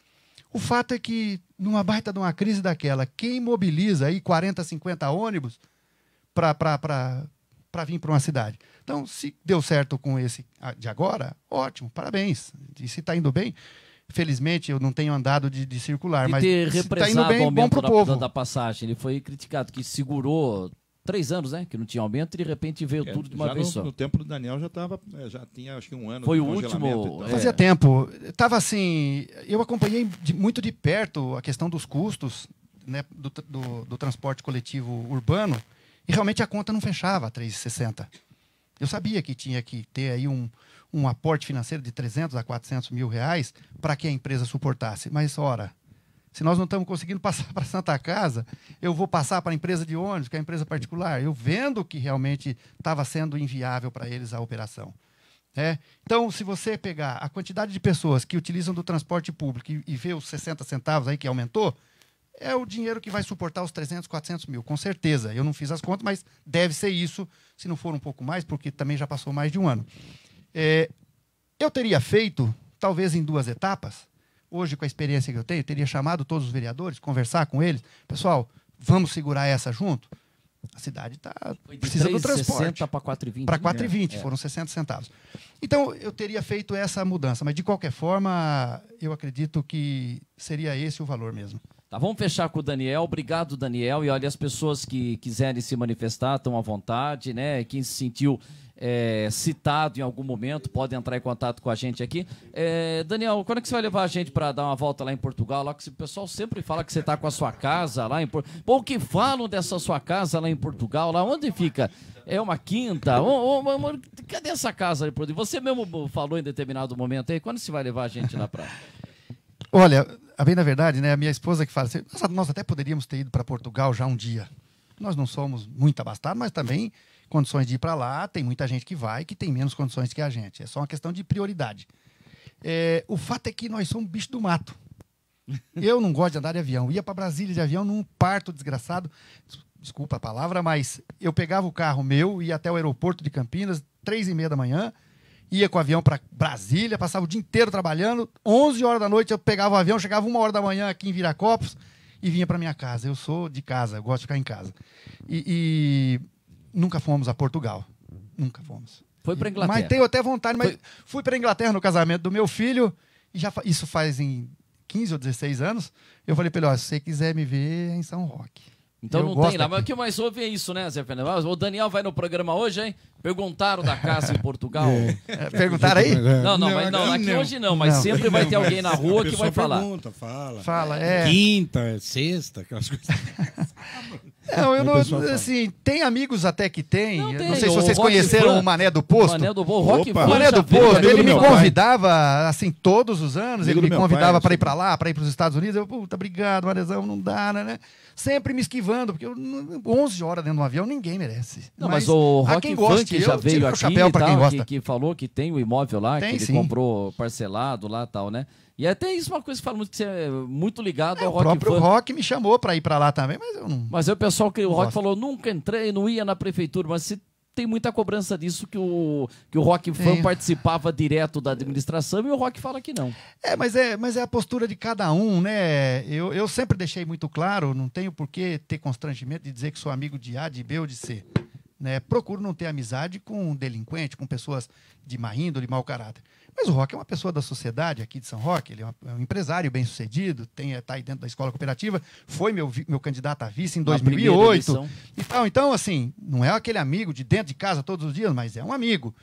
O fato é que, numa baita de uma crise daquela, quem mobiliza aí 40, 50 ônibus para vir para uma cidade? Então, se deu certo com esse de agora, ótimo, parabéns. E se está indo bem, Felizmente, eu não tenho andado de, de circular, de mas está indo bem, bom para o povo. da passagem. Ele foi criticado, que segurou três anos, né? Que não tinha aumento e de repente veio é, tudo de uma vez no, só. No tempo do Daniel já tava, é, já tinha acho que um ano. Foi o último. É. Fazia tempo. Tava assim, eu acompanhei de, muito de perto a questão dos custos né, do, do, do transporte coletivo urbano e realmente a conta não fechava 3,60. Eu sabia que tinha que ter aí um, um aporte financeiro de 300 a 400 mil reais para que a empresa suportasse. Mas, ora, se nós não estamos conseguindo passar para Santa Casa, eu vou passar para a empresa de ônibus, que é a empresa particular. Eu vendo que realmente estava sendo inviável para eles a operação. É? Então, se você pegar a quantidade de pessoas que utilizam do transporte público e, e ver os 60 centavos aí que aumentou, é o dinheiro que vai suportar os 300, 400 mil, com certeza. Eu não fiz as contas, mas deve ser isso, se não for um pouco mais, porque também já passou mais de um ano. É, eu teria feito, talvez em duas etapas, hoje com a experiência que eu tenho, eu teria chamado todos os vereadores, conversar com eles. Pessoal, vamos segurar essa junto? A cidade tá, precisa 3, do transporte. para 4,20. Para 4,20, foram 60 centavos. Então, eu teria feito essa mudança, mas de qualquer forma, eu acredito que seria esse o valor mesmo. Tá, vamos fechar com o Daniel. Obrigado, Daniel. E olha, as pessoas que quiserem se manifestar estão à vontade, né? Quem se sentiu é, citado em algum momento, pode entrar em contato com a gente aqui. É, Daniel, quando é que você vai levar a gente para dar uma volta lá em Portugal? Lá que o pessoal sempre fala que você está com a sua casa lá em Portugal. Bom, que falam dessa sua casa lá em Portugal? Lá onde fica? É uma quinta? Oh, oh, oh, cadê essa casa? Você mesmo falou em determinado momento aí. Quando você vai levar a gente lá para... Olha, a bem na verdade, né, a minha esposa que fala assim, nós, nós até poderíamos ter ido para Portugal já um dia. Nós não somos muito abastados, mas também condições de ir para lá, tem muita gente que vai que tem menos condições que a gente. É só uma questão de prioridade. É, o fato é que nós somos bicho do mato. Eu não gosto de andar de avião. Ia para Brasília de avião num parto desgraçado. Desculpa a palavra, mas eu pegava o carro meu, ia até o aeroporto de Campinas, três e meia da manhã, ia com o avião para Brasília, passava o dia inteiro trabalhando. onze horas da noite eu pegava o avião, chegava uma hora da manhã aqui em Viracopos e vinha para minha casa. Eu sou de casa, eu gosto de ficar em casa. E, e Nunca fomos a Portugal. Nunca fomos. Foi para Inglaterra. Mas tenho até vontade, mas Foi... fui para Inglaterra no casamento do meu filho, e já isso faz em 15 ou 16 anos. Eu falei para ele: ó, se você quiser me ver, é em São Roque. Então eu não tem lá. Mas o que mais ouve é isso, né, Zé Fernando? Ah, o Daniel vai no programa hoje, hein? Perguntaram da casa em Portugal. É. é perguntaram aí? É. Não, não, não, mas, não aqui não. hoje não, mas não. sempre vai ter alguém na rua que vai falar. Pergunta, fala. Fala, é. Quinta, é sexta, aquelas coisas. Não, eu não. Assim, tem amigos até que tem. Não, tem. não sei se vocês conheceram o Mané do Posto. Mané do, Rock Opa, Mané do Posto. Ele me convidava, assim, todos os anos. ele me convidava para ir assim. para lá, para ir para os Estados Unidos. Eu, puta, obrigado, Manézão, não dá, né, né? Sempre me esquivando, porque eu, 11 horas dentro de um avião ninguém merece. Não, mas, mas o Rock Funk já veio aqui, e tal, quem gosta. Que, que falou que tem o um imóvel lá, tem, que ele sim. comprou parcelado lá e tal, né? E até isso é uma coisa que fala muito que você é muito ligado é, ao rock. O próprio rock me chamou para ir para lá também, mas eu não. Mas é o pessoal que o rock gosto. falou, nunca entrei, não ia na prefeitura, mas se tem muita cobrança disso que o, que o Rock Fan participava direto da administração e o Rock fala que não. É, mas é, mas é a postura de cada um, né? Eu, eu sempre deixei muito claro, não tenho por que ter constrangimento de dizer que sou amigo de A, de B ou de C. Né? Procuro não ter amizade com delinquente, com pessoas de má índole, mau caráter. Mas o Rock é uma pessoa da sociedade aqui de São Roque, ele é, é um empresário bem sucedido, está aí dentro da escola cooperativa, foi meu, meu candidato a vice em 2008 e tal. Então, assim, não é aquele amigo de dentro de casa todos os dias, mas é um amigo.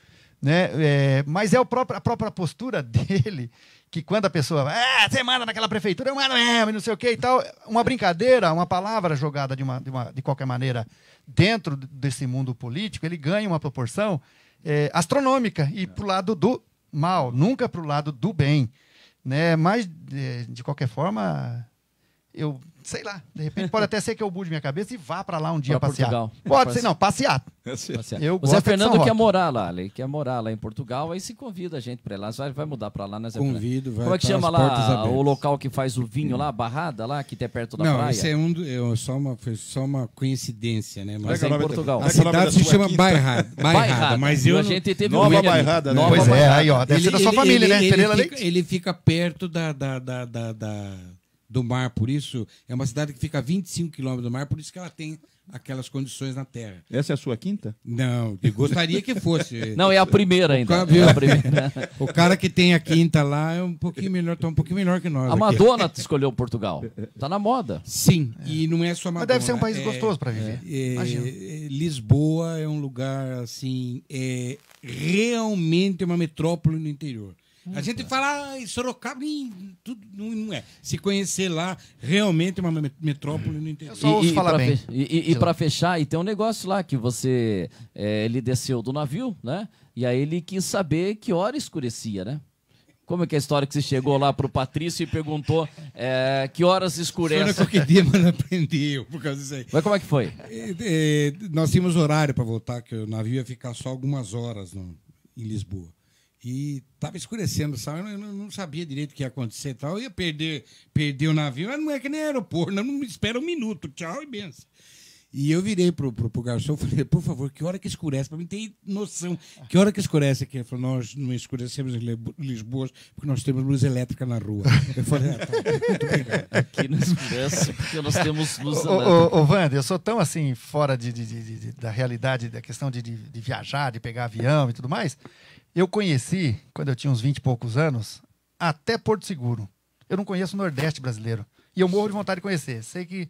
Né? É, mas é o próprio, a própria postura dele que quando a pessoa, ah, você manda naquela prefeitura, eu mando mesmo, não sei o que e tal, uma brincadeira, uma palavra jogada de, uma, de, uma, de qualquer maneira dentro desse mundo político, ele ganha uma proporção é, astronômica e é. pro lado do mal, nunca para o lado do bem. Né? Mas, de, é, de qualquer forma, eu, sei lá, de repente pode até ser que eu mude minha cabeça e vá para lá um dia pra passear. Portugal. Pode ser, não, passear. É assim. Eu o Zé Fernando quer morar lá, ele quer morar lá em Portugal, aí se convida a gente para lá, vai, vai mudar para lá, né, Zé Convido, vai Como é que chama lá o local que faz o vinho lá, a barrada lá, que tem perto da não, praia? Não, isso é, um, é só, uma, foi só uma coincidência, né? Mas, mas é em é- Portugal. A é cidade se chama Bairrada, Bairrada, mas eu... A gente teve Nova Bairrada, né? Pois é, aí ó, deve ser da sua família, né? Ele fica perto da do mar, por isso é uma cidade que fica a 25 quilômetros do mar, por isso que ela tem aquelas condições na Terra. Essa é a sua quinta? Não, gostaria que fosse. Não, é a primeira ainda. O cara, é a primeira. o cara que tem a quinta lá é um pouquinho melhor, tá um pouquinho melhor que nós. A Madonna escolheu Portugal. Tá na moda. Sim, é. e não é só Madonna. Mas deve ser um país é, gostoso para viver. É, é Lisboa é um lugar assim, é realmente uma metrópole no interior. A gente fala em Sorocaba e tudo não é. Se conhecer lá, realmente é uma metrópole não interior. Eu só ouço e, falar bem. E, e, e para fechar, e tem um negócio lá que você. É, ele desceu do navio, né? E aí ele quis saber que hora escurecia, né? Como é que é a história que você chegou lá pro Patrício e perguntou é, que horas escurece? qualquer dia, mas aprendeu por causa disso aí. Mas como é que foi? É, é, nós tínhamos horário para voltar, que o navio ia ficar só algumas horas no, em Lisboa. E estava escurecendo, sabe? Eu não sabia direito o que ia acontecer tal. Eu ia perder, perder o navio, mas não é que nem aeroporto, não, não espera um minuto, tchau e benção. E eu virei pro, pro, pro garçom e falei, por favor, que hora que escurece? Para mim ter noção. Que hora que escurece aqui? Ele falou, nós não escurecemos em Lisboa porque nós temos luz elétrica na rua. Eu falei, ah, tá, muito obrigado. Aqui não escurece porque nós temos luz O elétrica. Ô, Wanda, eu sou tão assim, fora de, de, de, de da realidade, da questão de, de, de viajar, de pegar avião e tudo mais, eu conheci, quando eu tinha uns 20 e poucos anos, até Porto Seguro. Eu não conheço o Nordeste brasileiro. E eu morro de vontade de conhecer. Sei que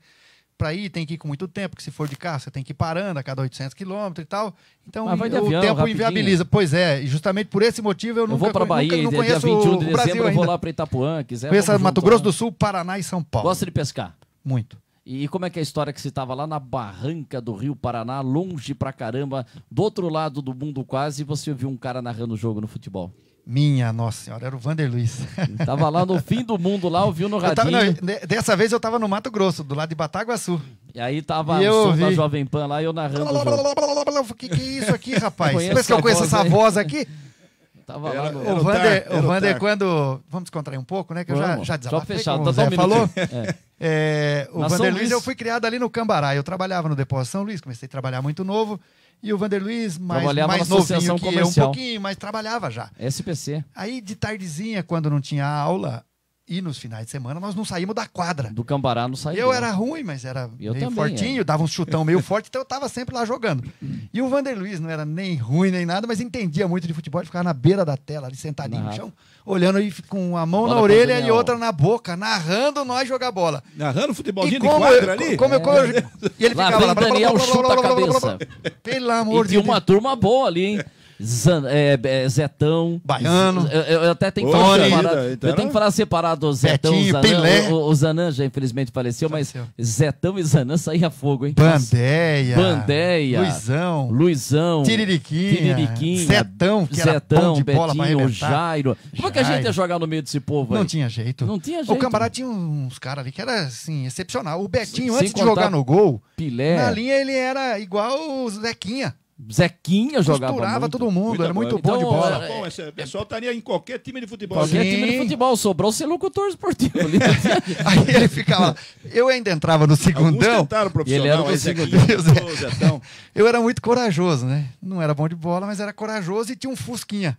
para ir tem que ir com muito tempo, que se for de carro você tem que ir parando a cada 800 quilômetros e tal. Então o avião, tempo rapidinho. inviabiliza. Pois é, e justamente por esse motivo eu, não vou para Bahia, nunca, não conheço dia 21 de dezembro, eu vou lá para Itapuã, quiser. Conheço Mato Grosso do Sul, Paraná e São Paulo. Gosta de pescar? Muito. E como é que é a história que você estava lá na barranca do Rio Paraná, longe pra caramba, do outro lado do mundo quase, e você ouviu um cara narrando o jogo no futebol? Minha Nossa Senhora, era o Vander Luiz. Tava lá no fim do mundo, lá ouviu no radinho. Tava, não, dessa vez eu tava no Mato Grosso, do lado de Bataguaçu. E aí tava e o som da Jovem Pan lá, eu narrando blá, blá, blá, O que, que é isso aqui, rapaz? Parece que eu conheço voz essa aí. voz aqui. Tava lá no... O Vander, o Vander quando... Vamos descontrair um pouco, né? Que eu já, já desabafei, já fechado, como falou. É. É, o Luiz, eu fui criado ali no Cambará. Eu trabalhava no Depósito São Luís, comecei a trabalhar muito novo. E o Vanderluiz, mais, mais novinho que comercial. eu, um pouquinho, mas trabalhava já. SPC. Aí, de tardezinha, quando não tinha aula, e nos finais de semana nós não saímos da quadra. Do Cambará não saímos. Eu era ruim, mas era eu meio também, fortinho, é. dava um chutão meio forte, então eu tava sempre lá jogando. E o Vander Luiz não era nem ruim nem nada, mas entendia muito de futebol, ele ficava na beira da tela, ali sentadinho Narrado. no chão, olhando com uma mão bola na orelha e outra na boca, narrando nós jogar bola. Narrando futebolzinho de quadra eu, ali? Como, é. como eu, é. e ele lá ficava lá, Daniel blá, blá, chuta a cabeça. Pelo amor de Deus. E uma turma boa ali, hein? Zan, é, é, Zetão. Baiano. Eu, eu até tenho que falar separado. Então eu tenho que né? falar separado o Zetão, Betinho, Zanã, Pelé. O, o Zanã já infelizmente faleceu, mas faleceu. Zetão e Zanã saía fogo, hein? Bandeia. Bandeia. Luizão. Luizão. Tiririquinha. Tiririquinha. Zetão, que Zetão, de Betinho, bola Jairo. Jairo. Como é que a gente ia jogar no meio desse povo aí? Não tinha jeito. Não tinha jeito. O camarada tinha uns caras ali que era, assim, excepcional. O Betinho, Sem antes de jogar no gol, Pilé. na linha ele era igual o Zequinha. Zequinha jogava Costurava muito. todo mundo, era muito bom de então, bola. É, bom, esse pessoal é, estaria em qualquer time de futebol. Qualquer Sim. time de futebol, sobrou ser locutor esportivo. Aí ele ficava lá. Eu ainda entrava no segundão. Ele era o segundão. Eu era muito corajoso, né? Não era bom de bola, mas era corajoso e tinha um fusquinha.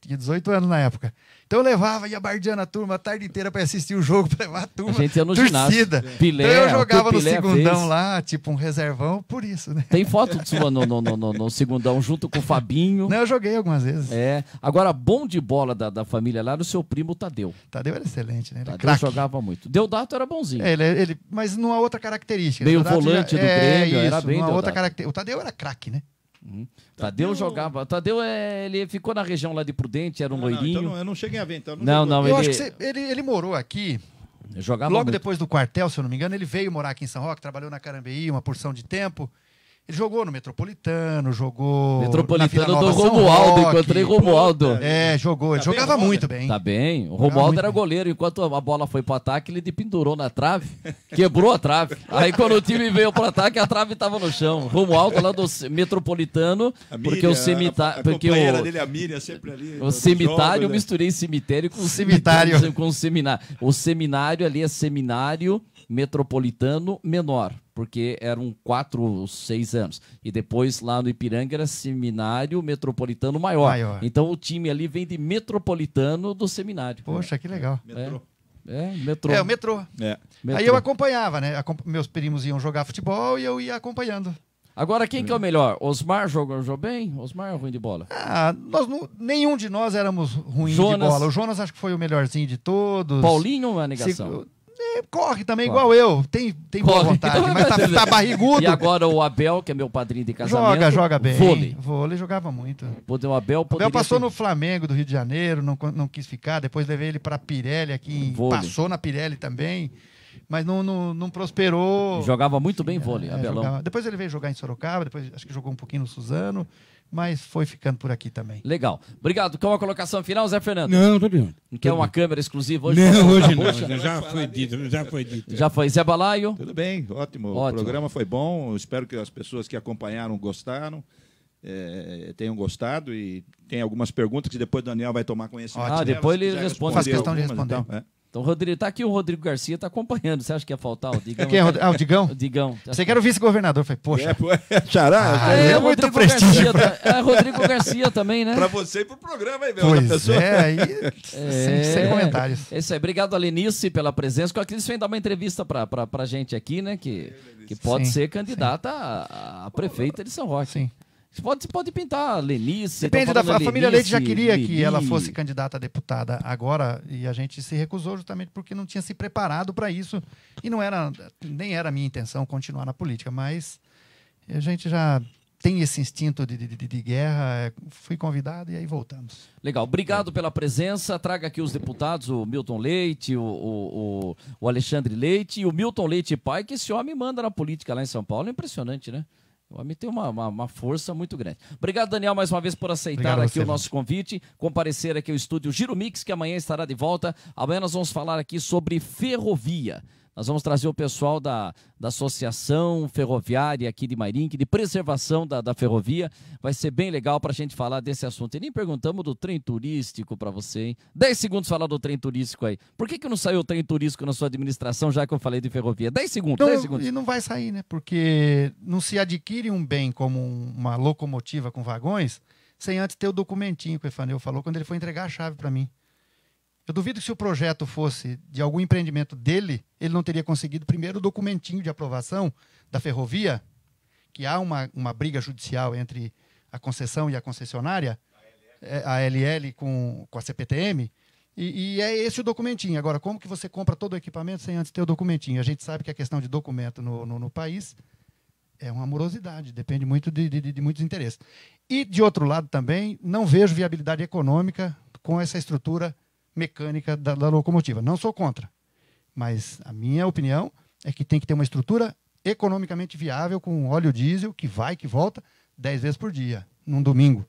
Tinha 18 anos na época. Então eu levava, ia bardeando a turma a tarde inteira para assistir o jogo, para levar a turma. A gente ia no torcida. ginásio. Então Pilé, então eu jogava no segundão lá, tipo um reservão, por isso, né? Tem foto sua no, no, no, no, segundão junto com o Fabinho. Não, eu joguei algumas vezes. É. Agora, bom de bola da, da família lá era o seu primo Tadeu. Tadeu era excelente, né? Ele é Tadeu jogava muito. Deodato era bonzinho. É, ele, é, ele, mas numa outra característica. Meio volante já, do é, Grêmio, isso, era bem. Outra característica. O Tadeu era craque, né? Hum. Tadeu, Tadeu jogava. Tadeu é, ele ficou na região lá de Prudente, era um não, loirinho. Não, então não, eu não cheguei a ver, então. Não, não, não é. eu acho que você, ele, ele morou aqui. Jogava Logo muito. depois do quartel, se eu não me engano, ele veio morar aqui em São Roque, trabalhou na Carambeí uma porção de tempo. Ele jogou no Metropolitano, jogou. Metropolitano do Romualdo, Roque. encontrei Romualdo. É, é, jogou. Ele tá jogava bem, muito bem. Tá bem. O Romualdo era goleiro. Enquanto a bola foi pro ataque, ele pendurou na trave, quebrou a trave. Aí quando o time veio pro ataque, a trave tava no chão. Romualdo lá do Metropolitano, Miriam, porque o cemitério. Porque o. Dele, a Miriam, sempre ali, o cemitério, eu né? misturei cemitério com cemitério. Com seminário. O seminário ali é seminário metropolitano menor, porque eram quatro ou seis anos. E depois lá no Ipiranga era seminário metropolitano maior. maior. Então o time ali vem de metropolitano do seminário. Poxa, que legal. É, metrô. É, é metrô. É, o metrô. É. metrô. Aí eu acompanhava, né? Meus primos iam jogar futebol e eu ia acompanhando. Agora, quem que é o melhor? Osmar jogou, jogou bem? Osmar é ruim de bola? Ah, nós nenhum de nós éramos ruim Jonas, de bola. O Jonas acho que foi o melhorzinho de todos. Paulinho é uma negação? Se, corre também, corre. igual eu. Tem, tem boa vontade, mas tá, tá, barrigudo. E agora o Abel, que é meu padrinho de casamento. Joga, joga bem. Vôlei. Vôlei jogava muito. o Abel, Abel passou no Flamengo do Rio de Janeiro, não, não quis ficar. Depois levei ele pra Pirelli aqui. Vôlei. Passou na Pirelli também mas não, não, não, prosperou. Jogava muito bem vôlei, é, Abelão. Depois ele veio jogar em Sorocaba, depois acho que jogou um pouquinho no Suzano mas foi ficando por aqui também. Legal. Obrigado. Com a colocação final, Zé Fernando? Não, tô bem. Não quer uma câmera exclusiva hoje? Não, hoje não. Já foi dito, já foi dito. Já foi. Zé Balaio? Tudo bem, ótimo. ótimo. O programa foi bom. espero que as pessoas que acompanharam gostaram. É, tenham gostado e tem algumas perguntas que depois o Daniel vai tomar conhecimento. Ah, depois ele responde. Faz questão de responder. Então, é. Então, Rodrigo, tá aqui o Rodrigo Garcia, tá acompanhando. Você acha que ia faltar o Digão? Quem é Rod... Ah, o Digão? O Digão. Você quer o vice-governador? Falei, poxa. É, é xará? Ah, é, é muito Rodrigo prestígio. Garcia, pra... É Rodrigo Garcia também, né? Pra você e pro programa aí, meu. Pois pessoa. é, aí é... sem, comentários. É isso aí. Obrigado, Alenice, pela presença. Com a Cris vem dar uma entrevista pra, pra, pra gente aqui, né? Que, que pode sim, ser candidata a, a, prefeita de São Roque. Sim. Pode, pode pintar Lenice. Tá Depende da, Lenice, família Leite já queria Lili. que ela fosse candidata a deputada agora e a gente se recusou justamente porque não tinha se preparado para isso e não era nem era minha intenção continuar na política, mas a gente já tem esse instinto de, de, de, guerra. É, fui convidado e aí voltamos. Legal, obrigado pela presença. Traga aqui os deputados, o Milton Leite, o, o, o Alexandre Leite e o Milton Leite Pai, que esse homem manda na política lá em São Paulo. É impressionante, né? O homem tem uma, uma, uma, força muito grande. Obrigado, Daniel, mais uma vez por aceitar Obrigado aqui você, o nosso convite, comparecer aqui ao estúdio Giro Mix, que amanhã estará de volta. Amanhã nós vamos falar aqui sobre ferrovia. Nós vamos trazer o pessoal da, da Associação Ferroviária aqui de Mairinque, de preservação da, da ferrovia. Vai ser bem legal para a gente falar desse assunto. E nem perguntamos do trem turístico para você, hein? 10 segundos falar do trem turístico aí. Por que, que não saiu o trem turístico na sua administração, já que eu falei de ferrovia? dez segundos, 10 então, segundos. E não vai sair, né? Porque não se adquire um bem como uma locomotiva com vagões sem antes ter o documentinho que o Efaneu falou quando ele foi entregar a chave para mim. Eu duvido que se o projeto fosse de algum empreendimento dele, ele não teria conseguido primeiro o documentinho de aprovação da ferrovia, que há uma, uma briga judicial entre a concessão e a concessionária, é, a LL com, com a CPTM, e, e, é esse o documentinho. Agora, como que você compra todo o equipamento sem antes ter o documentinho? A gente sabe que a questão de documento no, no, no país é uma amorosidade, depende muito de, de, de muitos interesses. E, de outro lado também, não vejo viabilidade econômica com essa estrutura mecânica da, da locomotiva. Não sou contra, mas a minha opinião é que tem que ter uma estrutura economicamente viável com óleo diesel que vai, que volta, 10 vezes por dia, num domingo,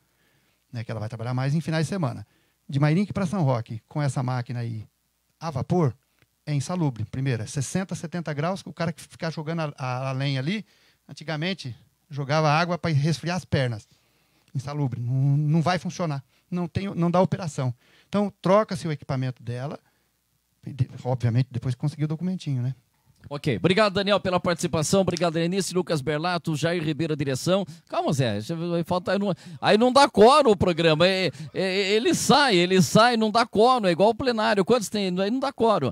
né, que ela vai trabalhar mais em finais de semana. De Mairink para São Roque, com essa máquina aí a vapor, é insalubre. Primeiro, é 60, 70 graus, o cara que ficar jogando a, a lenha ali, antigamente jogava água para resfriar as pernas. Insalubre, não, não vai funcionar, não, tem, não dá operação. Então, troca-se o equipamento dela, obviamente, depois conseguir o documentinho, né? Ok, obrigado Daniel pela participação, obrigado Denise, Lucas Berlato, Jair Ribeiro, direção. Calma, Zé, falta, aí, não, aí não dá coro o programa, é, é, ele sai, ele sai, não dá coro, é igual o plenário, quantos tem? Aí não dá coro.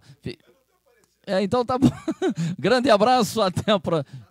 É, então tá bom, grande abraço, até a próxima.